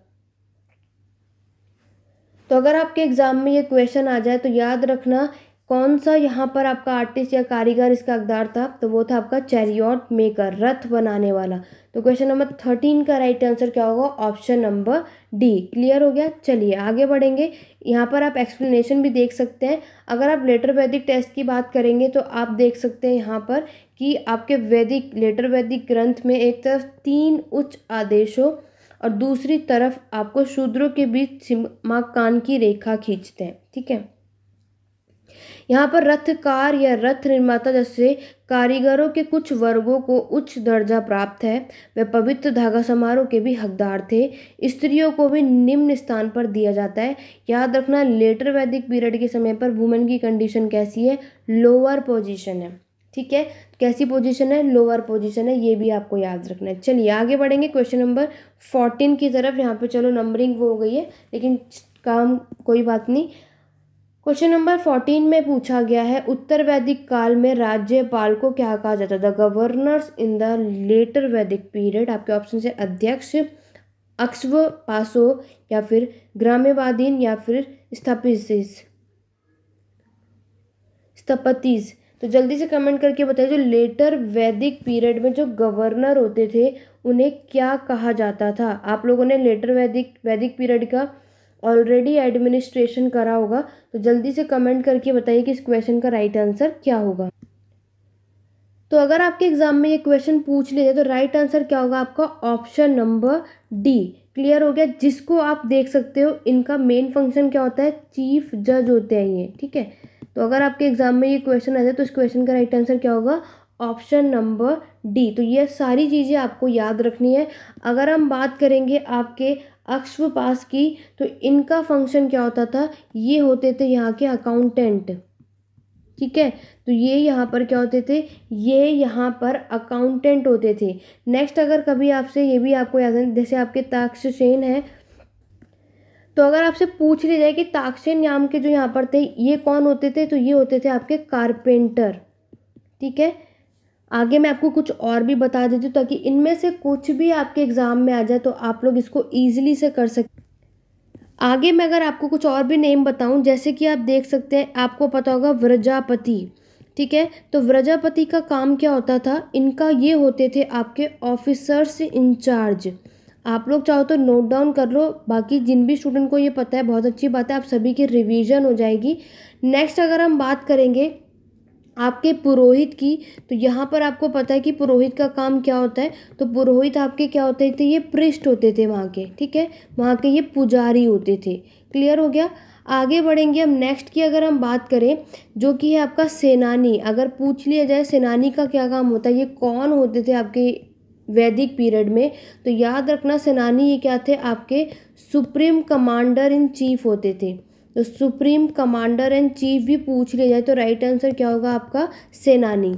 Speaker 1: तो अगर आपके एग्ज़ाम में ये क्वेश्चन आ जाए तो याद रखना कौन सा यहाँ पर आपका आर्टिस्ट या कारीगर इसका अकदार था तो वो था आपका चैरियॉट मेकर रथ बनाने वाला तो क्वेश्चन नंबर थर्टीन का राइट आंसर क्या होगा ऑप्शन नंबर डी क्लियर हो गया चलिए आगे बढ़ेंगे यहाँ पर आप एक्सप्लेनेशन भी देख सकते हैं अगर आप लेटर वैदिक टेस्ट की बात करेंगे तो आप देख सकते हैं यहाँ पर कि आपके वैदिक लेटर वैदिक ग्रंथ में एक तरफ तीन उच्च आदेशों और दूसरी तरफ आपको शूद्रों के बीच सीमा कान की रेखा खींचते हैं ठीक है यहाँ पर रथकार या रथ निर्माता जैसे कारीगरों के कुछ वर्गों को उच्च दर्जा प्राप्त है वे पवित्र धागा समारोह के भी हकदार थे स्त्रियों को भी निम्न स्थान पर दिया जाता है याद रखना लेटर वैदिक पीरियड के समय पर वुमेन की कंडीशन कैसी है लोअर पोजिशन है ठीक है कैसी पोजीशन है लोअर पोजीशन है ये भी आपको याद रखना है चलिए आगे बढ़ेंगे क्वेश्चन नंबर फोर्टीन की तरफ यहाँ पे चलो नंबरिंग वो हो गई है लेकिन काम कोई बात नहीं क्वेश्चन नंबर फोर्टीन में पूछा गया है उत्तर वैदिक काल में राज्यपाल को क्या कहा जाता था governors in the later Vedic period आपके ऑप्शन से अध्यक्ष अक्षव पासो या फिर ग्राम्यवादीन या फिर स्थापिस स्थपतिस तो जल्दी से कमेंट करके बताइए जो लेटर वैदिक पीरियड में जो गवर्नर होते थे उन्हें क्या कहा जाता था आप लोगों ने लेटर वैदिक वैदिक पीरियड का ऑलरेडी एडमिनिस्ट्रेशन करा होगा तो जल्दी से कमेंट करके बताइए कि इस क्वेश्चन का राइट आंसर क्या होगा तो अगर आपके एग्जाम में ये क्वेश्चन पूछ लिया जाए तो राइट आंसर क्या होगा आपका ऑप्शन नंबर डी क्लियर हो गया जिसको आप देख सकते हो इनका मेन फंक्शन क्या होता है चीफ जज होते हैं ये ठीक है तो अगर आपके एग्जाम में ये क्वेश्चन आ जाए तो इस क्वेश्चन का राइट आंसर क्या होगा ऑप्शन नंबर डी तो ये सारी चीज़ें आपको याद रखनी है अगर हम बात करेंगे आपके अक्ष पास की तो इनका फंक्शन क्या होता था ये होते थे यहाँ के अकाउंटेंट ठीक है तो ये यहाँ पर क्या होते थे ये यहाँ पर अकाउंटेंट होते थे नेक्स्ट अगर कभी आपसे ये भी आपको याद है जैसे आपके ताक्षसेन है तो अगर आपसे पूछ लिया जाए कि ताक्षसेन नाम के जो यहाँ पर थे ये कौन होते थे तो ये होते थे आपके कारपेंटर ठीक है आगे मैं आपको कुछ और भी बता देती हूँ ताकि इनमें से कुछ भी आपके एग्ज़ाम में आ जाए तो आप लोग इसको ईजिली से कर सकते आगे मैं अगर आपको कुछ और भी नेम बताऊँ जैसे कि आप देख सकते हैं आपको पता होगा व्रजापति ठीक है तो व्रजापति का काम क्या होता था इनका ये होते थे आपके ऑफिसर्स इंचार्ज आप लोग चाहो तो नोट डाउन कर लो बाकी जिन भी स्टूडेंट को ये पता है बहुत अच्छी बात है आप सभी की रिवीजन हो जाएगी नेक्स्ट अगर हम बात करेंगे आपके पुरोहित की तो यहाँ पर आपको पता है कि पुरोहित का काम क्या होता है तो पुरोहित आपके क्या होते थे ये पृष्ठ होते थे वहाँ के ठीक है वहाँ के ये पुजारी होते थे क्लियर हो गया आगे बढ़ेंगे हम नेक्स्ट की अगर हम बात करें जो कि है आपका सेनानी अगर पूछ लिया जाए सेनानी का क्या काम होता है ये कौन होते थे आपके वैदिक पीरियड में तो याद रखना सेनानी ये क्या थे आपके सुप्रीम कमांडर इन चीफ होते थे तो सुप्रीम कमांडर एंड चीफ भी पूछ लिया जाए तो राइट आंसर क्या होगा आपका सेनानी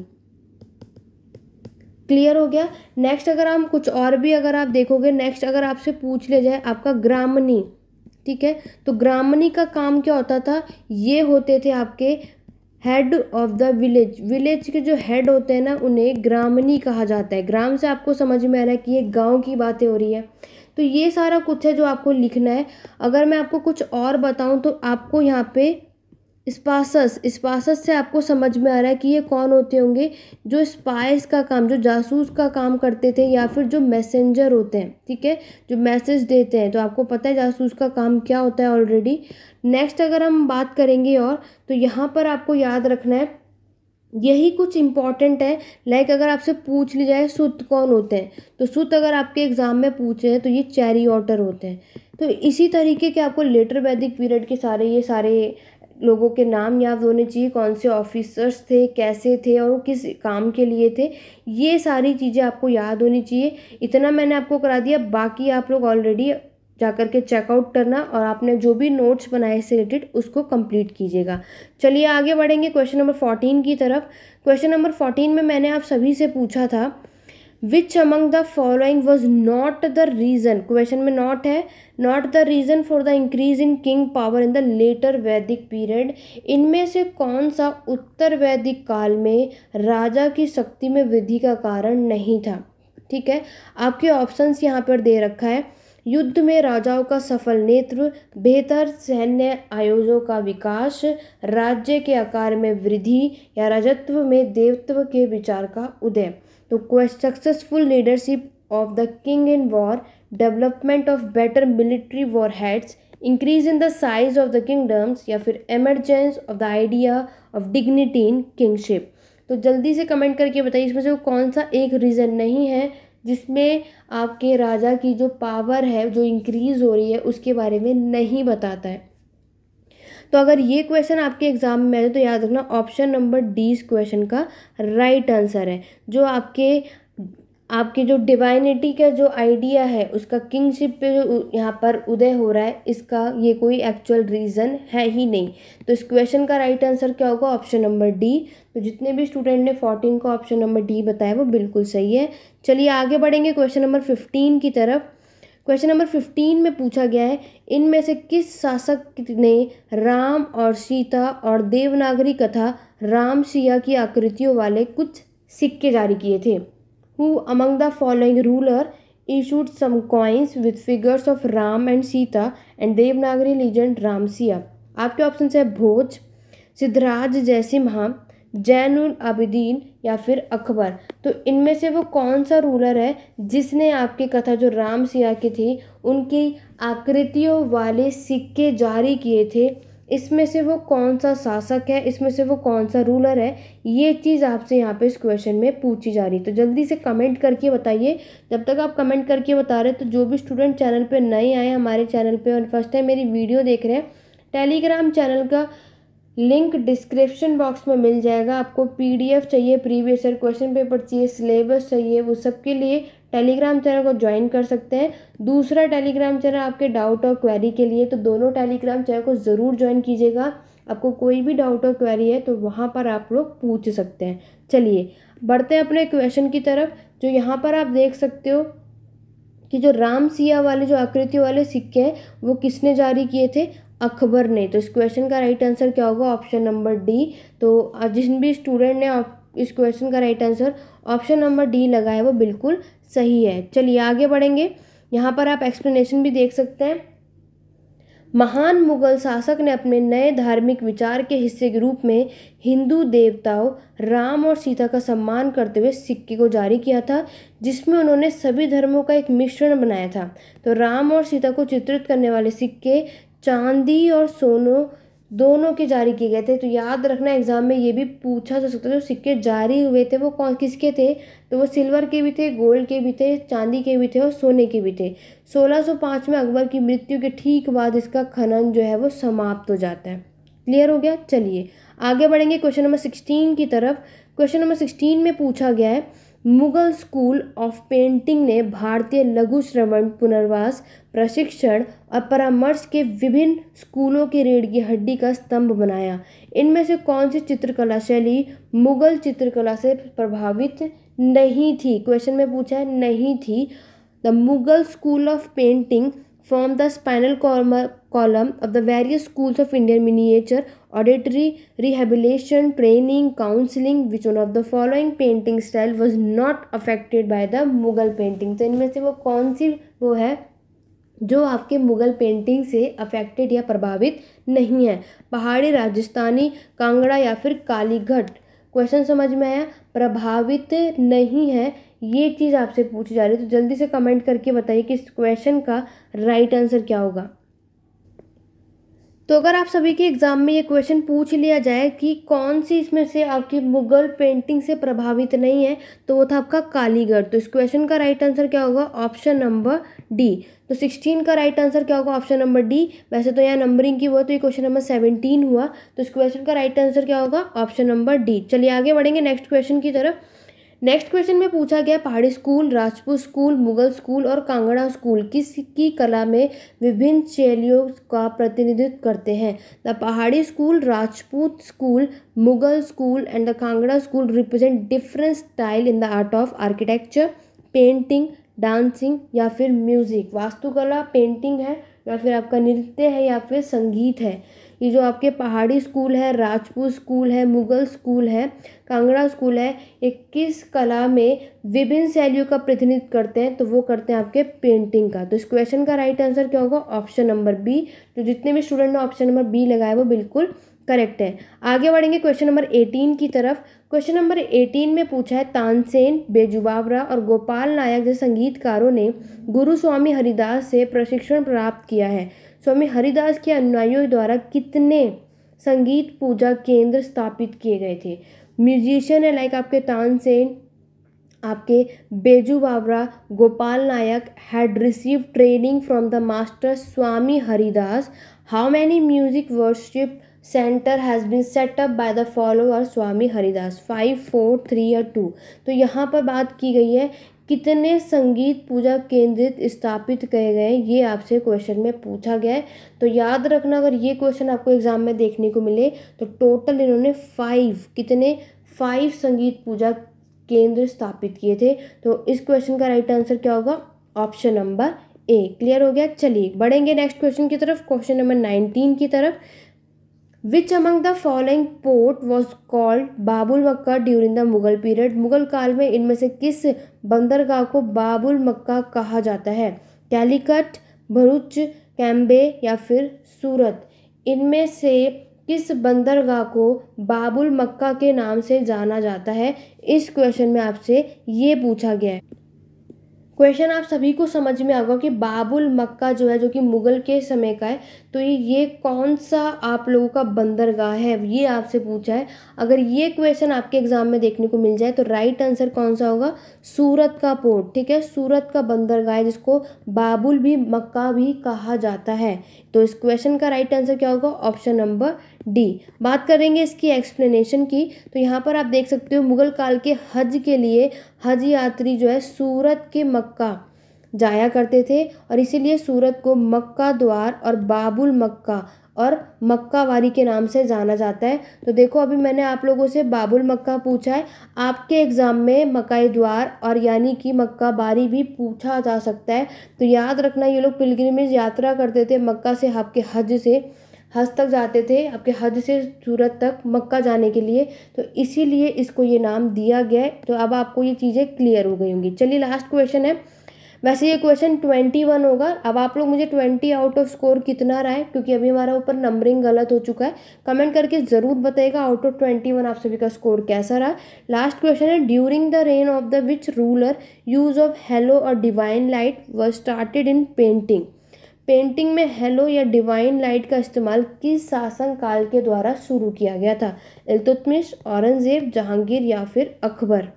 Speaker 1: क्लियर हो गया नेक्स्ट अगर हम कुछ और भी अगर आप देखोगे नेक्स्ट अगर आपसे पूछ लिया जाए आपका ग्रामनी ठीक है तो ग्रामनी का काम क्या होता था ये होते थे आपके head of the village village के जो हेड होते हैं ना उन्हें ग्रामनी कहा जाता है ग्राम से आपको समझ में आ रहा है कि ये गांव की बातें हो रही है तो ये सारा कुछ है जो आपको लिखना है अगर मैं आपको कुछ और बताऊँ तो आपको यहाँ पे स्पासस स्पासस से आपको समझ में आ रहा है कि ये कौन होते होंगे जो स्पाइस का काम जो जासूस का काम करते थे या फिर जो मैसेंजर होते हैं ठीक है जो मैसेज देते हैं तो आपको पता है जासूस का काम क्या होता है ऑलरेडी नेक्स्ट अगर हम बात करेंगे और तो यहाँ पर आपको याद रखना है यही कुछ इम्पॉर्टेंट है लाइक अगर आपसे पूछ ली जाए सुत कौन होते हैं तो सुत अगर आपके एग्ज़ाम में पूछे हैं तो ये चैरी ऑटर होते हैं तो इसी तरीके के आपको लेटर वैदिक पीरियड के सारे ये सारे लोगों के नाम याद होने चाहिए कौन से ऑफिसर्स थे कैसे थे और किस काम के लिए थे ये सारी चीज़ें आपको याद होनी चाहिए इतना मैंने आपको करा दिया बाकी आप लोग ऑलरेडी जा कर के चेकआउट करना और आपने जो भी नोट्स बनाए से रिलेटेड उसको कंप्लीट कीजिएगा चलिए आगे बढ़ेंगे क्वेश्चन नंबर फोर्टीन की तरफ क्वेश्चन नंबर फोर्टीन में मैंने आप सभी से पूछा था which among the following was not the reason question में नॉट है not the reason for the increase in king power in the later Vedic period इनमें से कौन सा उत्तर वैदिक काल में राजा की शक्ति में वृद्धि का कारण नहीं था ठीक है आपके ऑप्शंस यहाँ पर दे रखा है युद्ध में राजाओं का सफल नेतृत्व बेहतर सैन्य आयोजों का विकास राज्य के आकार में वृद्धि या राजत्व में देवत्व के विचार का उदय तो successful leadership of the king in war development of better military war heads increase in the size of the kingdoms या फिर emergence of the idea of dignity in kingship तो जल्दी से कमेंट करके बताइए इसमें से कौन सा एक रीज़न नहीं है जिसमें आपके राजा की जो पावर है जो इंक्रीज़ हो रही है उसके बारे में नहीं बताता है तो अगर ये क्वेश्चन आपके एग्ज़ाम में आ जाए तो याद रखना ऑप्शन नंबर डी इस क्वेश्चन का राइट right आंसर है जो आपके आपकी जो डिवाइनिटी का जो आइडिया है उसका किंगशिप पे जो यहाँ पर उदय हो रहा है इसका ये कोई एक्चुअल रीज़न है ही नहीं तो इस क्वेश्चन का राइट आंसर क्या होगा ऑप्शन नंबर डी तो जितने भी स्टूडेंट ने फोर्टीन को ऑप्शन नंबर डी बताया वो बिल्कुल सही है चलिए आगे बढ़ेंगे क्वेश्चन नंबर फिफ्टीन की तरफ क्वेश्चन नंबर फिफ्टीन में पूछा गया है इनमें से किस शासक ने राम और सीता और देवनागरी कथा राम सिया की आकृतियों वाले कुछ सिक्के जारी किए थे who among the following ruler issued some coins with figures of Ram and Sita and Devanagari legend Ramsia आपके ऑप्शन है भोज सिद्धराज जैसी महा जैन उल आबिदीन या फिर अकबर तो इनमें से वो कौन सा रूलर है जिसने आपकी कथा जो राम सिया की थी उनकी आकृतियों वाले सिक्के जारी किए थे इसमें से वो कौन सा शासक है इसमें से वो कौन सा रूलर है ये चीज़ आपसे यहाँ पे इस क्वेश्चन में पूछी जा रही है तो जल्दी से कमेंट करके बताइए जब तक आप कमेंट करके बता रहे हैं तो जो भी स्टूडेंट चैनल पे नए आए हमारे चैनल पे और फर्स्ट टाइम मेरी वीडियो देख रहे हैं टेलीग्राम चैनल का लिंक डिस्क्रिप्शन बॉक्स में मिल जाएगा आपको पी चाहिए प्रीवियस क्वेश्चन पेपर चाहिए सिलेबस चाहिए वो सब के लिए टेलीग्राम चैनल को ज्वाइन कर सकते हैं दूसरा टेलीग्राम चैनल आपके डाउट और क्वेरी के लिए तो दोनों टेलीग्राम चैनल को ज़रूर ज्वाइन कीजिएगा आपको कोई भी डाउट और क्वेरी है तो वहाँ पर आप लोग पूछ सकते हैं चलिए बढ़ते हैं अपने क्वेश्चन की तरफ जो यहाँ पर आप देख सकते हो कि जो राम सिया वाले जो आकृति वाले सिक्के हैं वो किसने जारी किए थे अकबर ने तो इस क्वेश्चन का राइट आंसर क्या होगा ऑप्शन नंबर डी तो जिस भी स्टूडेंट ने इस क्वेश्चन का right answer option number D लगाया वो बिल्कुल सही है चलिए आगे बढ़ेंगे यहाँ पर आप एक्सप्लेनेशन भी देख सकते हैं महान मुगल शासक ने अपने नए धार्मिक विचार के हिस्से के रूप में हिंदू देवताओं राम और सीता का सम्मान करते हुए सिक्के को जारी किया था जिसमें उन्होंने सभी धर्मों का एक मिश्रण बनाया था तो राम और सीता को चित्रित करने वाले सिक्के चांदी और सोनों दोनों के जारी किए गए थे तो याद रखना एग्ज़ाम में ये भी पूछा जा सकता है जो सिक्के जारी हुए थे वो कौन किसके थे तो वो सिल्वर के भी थे गोल्ड के भी थे चांदी के भी थे और सोने के भी थे 1605 में अकबर की मृत्यु के ठीक बाद इसका खनन जो है वो समाप्त हो जाता है क्लियर हो गया चलिए आगे बढ़ेंगे क्वेश्चन नंबर सिक्सटीन की तरफ क्वेश्चन नंबर सिक्सटीन में पूछा गया है मुगल स्कूल ऑफ पेंटिंग ने भारतीय लघु श्रवण पुनर्वास प्रशिक्षण और परामर्श के विभिन्न स्कूलों के रीढ़ की हड्डी का स्तंभ बनाया इनमें से कौन सी चित्रकला शैली मुगल चित्रकला से प्रभावित नहीं थी क्वेश्चन में पूछा है नहीं थी the Mughal school of painting form the spinal कॉर्मर column of the various schools of Indian miniature, auditory, rehabilitation, training, counseling, which one of the following painting style was not affected by the Mughal painting. so inme se wo kaun si wo hai जो आपके Mughal painting से affected या प्रभावित नहीं है पहाड़ी राजस्थानी कांगड़ा या फिर कालीघट क्वेश्चन समझ में आया प्रभावित नहीं है ये चीज़ आपसे पूछी जा रही है तो जल्दी से कमेंट करके बताइए कि इस क्वेश्चन का राइट आंसर क्या होगा तो अगर आप सभी के एग्ज़ाम में ये क्वेश्चन पूछ लिया जाए कि कौन सी इसमें से आपकी मुगल पेंटिंग से प्रभावित नहीं है तो वो था आपका कालीगढ़ तो इस क्वेश्चन का राइट आंसर क्या होगा ऑप्शन नंबर डी तो सिक्सटीन का राइट आंसर क्या होगा ऑप्शन नंबर डी वैसे तो यहाँ नंबरिंग की हुआ तो ये क्वेश्चन नंबर सेवनटीन हुआ तो इस क्वेश्चन का राइट आंसर क्या होगा ऑप्शन नंबर डी चलिए आगे बढ़ेंगे नेक्स्ट क्वेश्चन की तरफ नेक्स्ट क्वेश्चन में पूछा गया Pahari school Rajput school Mughal school और कांगड़ा स्कूल किस की कला में विभिन्न शैलियों का प्रतिनिधित्व करते हैं the Pahari school Rajput school Mughal school and the Kangra school represent different style in the art of architecture painting dancing या फिर म्यूज़िक वास्तुकला पेंटिंग है या फिर आपका नृत्य है या फिर संगीत है ये जो आपके पहाड़ी स्कूल है राजपूत स्कूल है मुगल स्कूल है कांगड़ा स्कूल है ये किस कला में विभिन्न शैलियों का प्रतिनिधित्व करते हैं तो वो करते हैं आपके पेंटिंग का तो इस क्वेश्चन का राइट आंसर क्या होगा ऑप्शन नंबर बी तो जितने भी स्टूडेंट ने ऑप्शन नंबर बी लगाया वो बिल्कुल करेक्ट है आगे बढ़ेंगे क्वेश्चन नंबर एटीन की तरफ क्वेश्चन नंबर एटीन में पूछा है तानसेन बेजुबावरा और गोपाल नायक जैसे संगीतकारों ने गुरु स्वामी हरिदास से प्रशिक्षण प्राप्त किया है स्वामी हरिदास के अनुयायियों द्वारा कितने संगीत पूजा केंद्र स्थापित किए गए थे म्यूजिशियन है लाइक आपके तानसेन आपके Baiju Bawra Gopal Nayak had receive training from the master Swami Haridas how many music worship center has been set up by the follower Swami Haridas five four three या टू तो यहाँ पर बात की गई है कितने संगीत पूजा केंद्रित स्थापित किए गए ये आपसे क्वेश्चन में पूछा गया है तो याद रखना अगर ये क्वेश्चन आपको एग्जाम में देखने को मिले तो टोटल इन्होंने फाइव कितने फाइव संगीत पूजा केंद्र स्थापित किए थे तो इस क्वेश्चन का राइट आंसर क्या होगा ऑप्शन नंबर ए क्लियर हो गया चलिए बढ़ेंगे नेक्स्ट क्वेश्चन की तरफ क्वेश्चन नंबर नाइनटीन की तरफ which among the following port was called Babul Makka during the Mughal period Mughal काल में इनमें से किस बंदरगाह को बाबुल मक्का कहा जाता है कैलीकट भरूच कैम्बे या फिर सूरत इनमें से किस बंदरगाह को बाबुल मक्का के नाम से जाना जाता है इस क्वेश्चन में आपसे ये पूछा गया है क्वेश्चन आप सभी को समझ में आ गया कि बाबुल मक्का जो है जो कि मुग़ल के समय का है तो ये ये कौन सा आप लोगों का बंदरगाह है ये आपसे पूछा है अगर ये क्वेश्चन आपके एग्जाम में देखने को मिल जाए तो राइट आंसर कौन सा होगा सूरत का पोर्ट ठीक है सूरत का बंदरगाह है जिसको बाबुल भी मक्का भी कहा जाता है तो इस क्वेश्चन का राइट आंसर क्या होगा ऑप्शन नंबर डी बात करेंगे इसकी एक्सप्लेनेशन की तो यहाँ पर आप देख सकते हो मुगल काल के हज के लिए हज यात्री जो है सूरत के मक्का जाया करते थे और इसीलिए सूरत को मक्का द्वार और बाबुल मक्का और मक्का वारी के नाम से जाना जाता है तो देखो अभी मैंने आप लोगों से बाबुल मक्का पूछा है आपके एग्ज़ाम में मकाई द्वार और यानी कि मक्का बारी भी पूछा जा सकता है तो याद रखना ये लोग में यात्रा करते थे मक्का से आपके हज से हज तक जाते थे आपके हज से सूरत तक मक्का जाने के लिए तो इसीलिए इसको ये नाम दिया गया है तो अब आपको ये चीज़ें क्लियर हो गई होंगी चलिए लास्ट क्वेश्चन है वैसे ये क्वेश्चन ट्वेंटी वन होगा अब आप लोग मुझे ट्वेंटी आउट ऑफ स्कोर कितना रहा है क्योंकि अभी हमारा ऊपर नंबरिंग गलत हो चुका है कमेंट करके ज़रूर बताइएगा आउट ऑफ ट्वेंटी वन आप सभी का स्कोर कैसा रहा लास्ट क्वेश्चन है during the reign of the which ruler use of halo और डिवाइन लाइट व स्टार्टेड इन पेंटिंग पेंटिंग में हेलो या डिवाइन लाइट का इस्तेमाल किस शासन काल के द्वारा शुरू किया गया था इल्तुतमिश औरंगजेब जहांगीर या फिर अकबर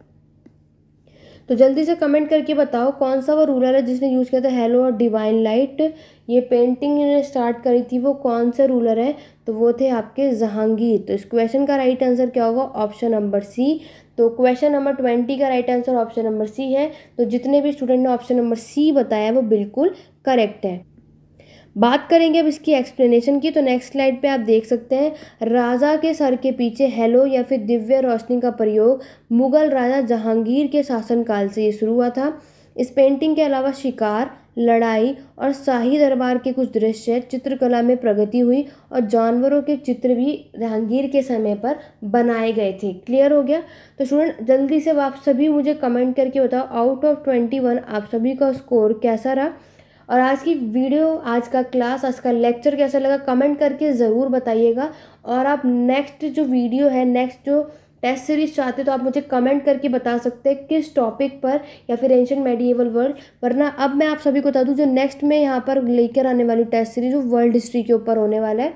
Speaker 1: तो जल्दी से कमेंट करके बताओ कौन सा वो रूलर है जिसने यूज़ किया था हेलो और डिवाइन लाइट ये पेंटिंग इन्होंने स्टार्ट करी थी वो कौन सा रूलर है तो वो थे आपके जहांगीर तो इस क्वेश्चन का राइट आंसर क्या होगा ऑप्शन नंबर सी तो क्वेश्चन नंबर ट्वेंटी का right answer option number C है तो जितने भी स्टूडेंट ने ऑप्शन नंबर सी बताया वो बिल्कुल करेक्ट है बात करेंगे अब इसकी एक्सप्लेनेशन की तो नेक्स्ट स्लाइड पे आप देख सकते हैं राजा के सर के पीछे हेलो या फिर दिव्य रोशनी का प्रयोग मुगल राजा जहांगीर के शासनकाल से ये शुरू हुआ था इस पेंटिंग के अलावा शिकार लड़ाई और शाही दरबार के कुछ दृश्य चित्रकला में प्रगति हुई और जानवरों के चित्र भी जहांगीर के समय पर बनाए गए थे क्लियर हो गया तो स्टूडेंट जल्दी से आप सभी मुझे कमेंट करके बताओ आउट ऑफ ट्वेंटी वन आप सभी का स्कोर कैसा रहा और आज की वीडियो आज का क्लास आज का लेक्चर कैसा लगा कमेंट करके ज़रूर बताइएगा और आप नेक्स्ट जो वीडियो है नेक्स्ट जो टेस्ट सीरीज चाहते तो आप मुझे कमेंट करके बता सकते हैं किस टॉपिक पर या फिर एंशंट मेडिएवल वर्ल्ड वरना अब मैं आप सभी को बता दूं जो नेक्स्ट में यहाँ पर लेकर आने वाली टेस्ट सीरीज वो वर्ल्ड हिस्ट्री के ऊपर होने वाला है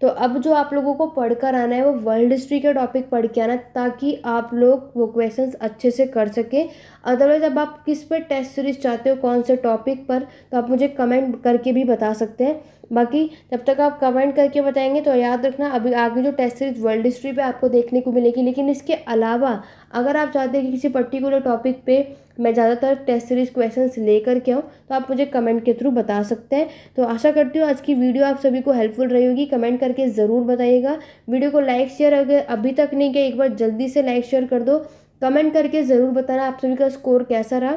Speaker 1: तो अब जो आप लोगों को पढ़ कर आना है वो वर्ल्ड हिस्ट्री का टॉपिक पढ़ के आना ताकि आप लोग वो क्वेश्चंस अच्छे से कर सकें अदरवाइज अब आप किस पर टेस्ट सीरीज चाहते हो कौन से टॉपिक पर तो आप मुझे कमेंट करके भी बता सकते हैं बाकी जब तक आप कमेंट करके बताएंगे तो याद रखना अभी आगे जो टेस्ट सीरीज वर्ल्ड हिस्ट्री पे आपको देखने को मिलेगी लेकिन इसके अलावा अगर आप चाहते हैं कि किसी पर्टिकुलर टॉपिक पे मैं ज़्यादातर टेस्ट सीरीज क्वेश्चंस लेकर के आऊँ तो आप मुझे कमेंट के थ्रू बता सकते हैं तो आशा करती हूँ आज की वीडियो आप सभी को हेल्पफुल रही होगी कमेंट करके ज़रूर बताइएगा वीडियो को लाइक शेयर अगर अभी तक नहीं किया एक बार जल्दी से लाइक शेयर कर दो कमेंट करके ज़रूर बताना आप सभी का स्कोर कैसा रहा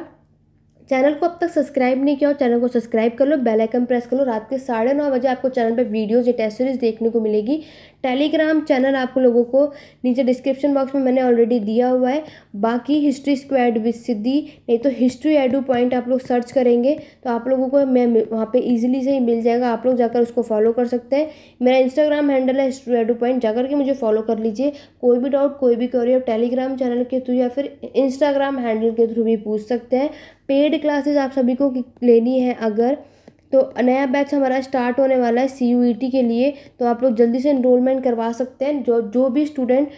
Speaker 1: चैनल को अब तक सब्सक्राइब नहीं किया और चैनल को सब्सक्राइब कर लो बेल आइकन प्रेस कर लो रात के साढ़े नौ बजे आपको चैनल पर वीडियोज़ या टेस्ट सीरीज़ देखने को मिलेगी टेलीग्राम चैनल आप लोगों को नीचे डिस्क्रिप्शन बॉक्स में मैंने ऑलरेडी दिया हुआ है बाकी हिस्ट्री स्क्वाड विद सिद्धि नहीं तो हिस्ट्री एडू पॉइंट आप लोग सर्च करेंगे तो आप लोगों को मैं वहाँ पे इजीली से ही मिल जाएगा आप लोग जाकर उसको फॉलो कर सकते हैं मेरा इंस्टाग्राम हैंडल है हिस्ट्री एडू पॉइंट जाकर के मुझे फॉलो कर लीजिए कोई भी डाउट कोई भी क्वेरी आप टेलीग्राम चैनल के थ्रू या फिर इंस्टाग्राम हैंडल के थ्रू भी पूछ सकते हैं पेड क्लासेज आप सभी को लेनी है अगर तो नया बैच हमारा स्टार्ट होने वाला है सी e के लिए तो आप लोग जल्दी से इनरोलमेंट करवा सकते हैं जो जो भी स्टूडेंट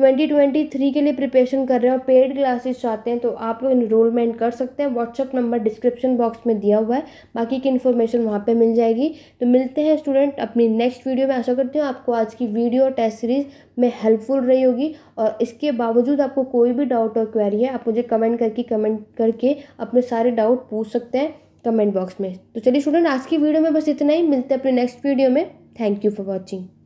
Speaker 1: 2023 के लिए प्रिपरेशन कर रहे हैं और पेड क्लासेस चाहते हैं तो आप लोग इनरोलमेंट कर सकते हैं व्हाट्सअप नंबर डिस्क्रिप्शन बॉक्स में दिया हुआ है बाकी की इन्फॉर्मेशन वहाँ पे मिल जाएगी तो मिलते हैं स्टूडेंट अपनी नेक्स्ट वीडियो में आशा करती हूँ आपको आज की वीडियो और टेस्ट सीरीज़ में हेल्पफुल रही होगी और इसके बावजूद आपको कोई भी डाउट और क्वेरी है आप मुझे कमेंट करके कमेंट करके अपने सारे डाउट पूछ सकते हैं कमेंट बॉक्स में तो चलिए स्टूडेंट आज की वीडियो में बस इतना ही मिलते हैं अपने नेक्स्ट वीडियो में थैंक यू फॉर वॉचिंग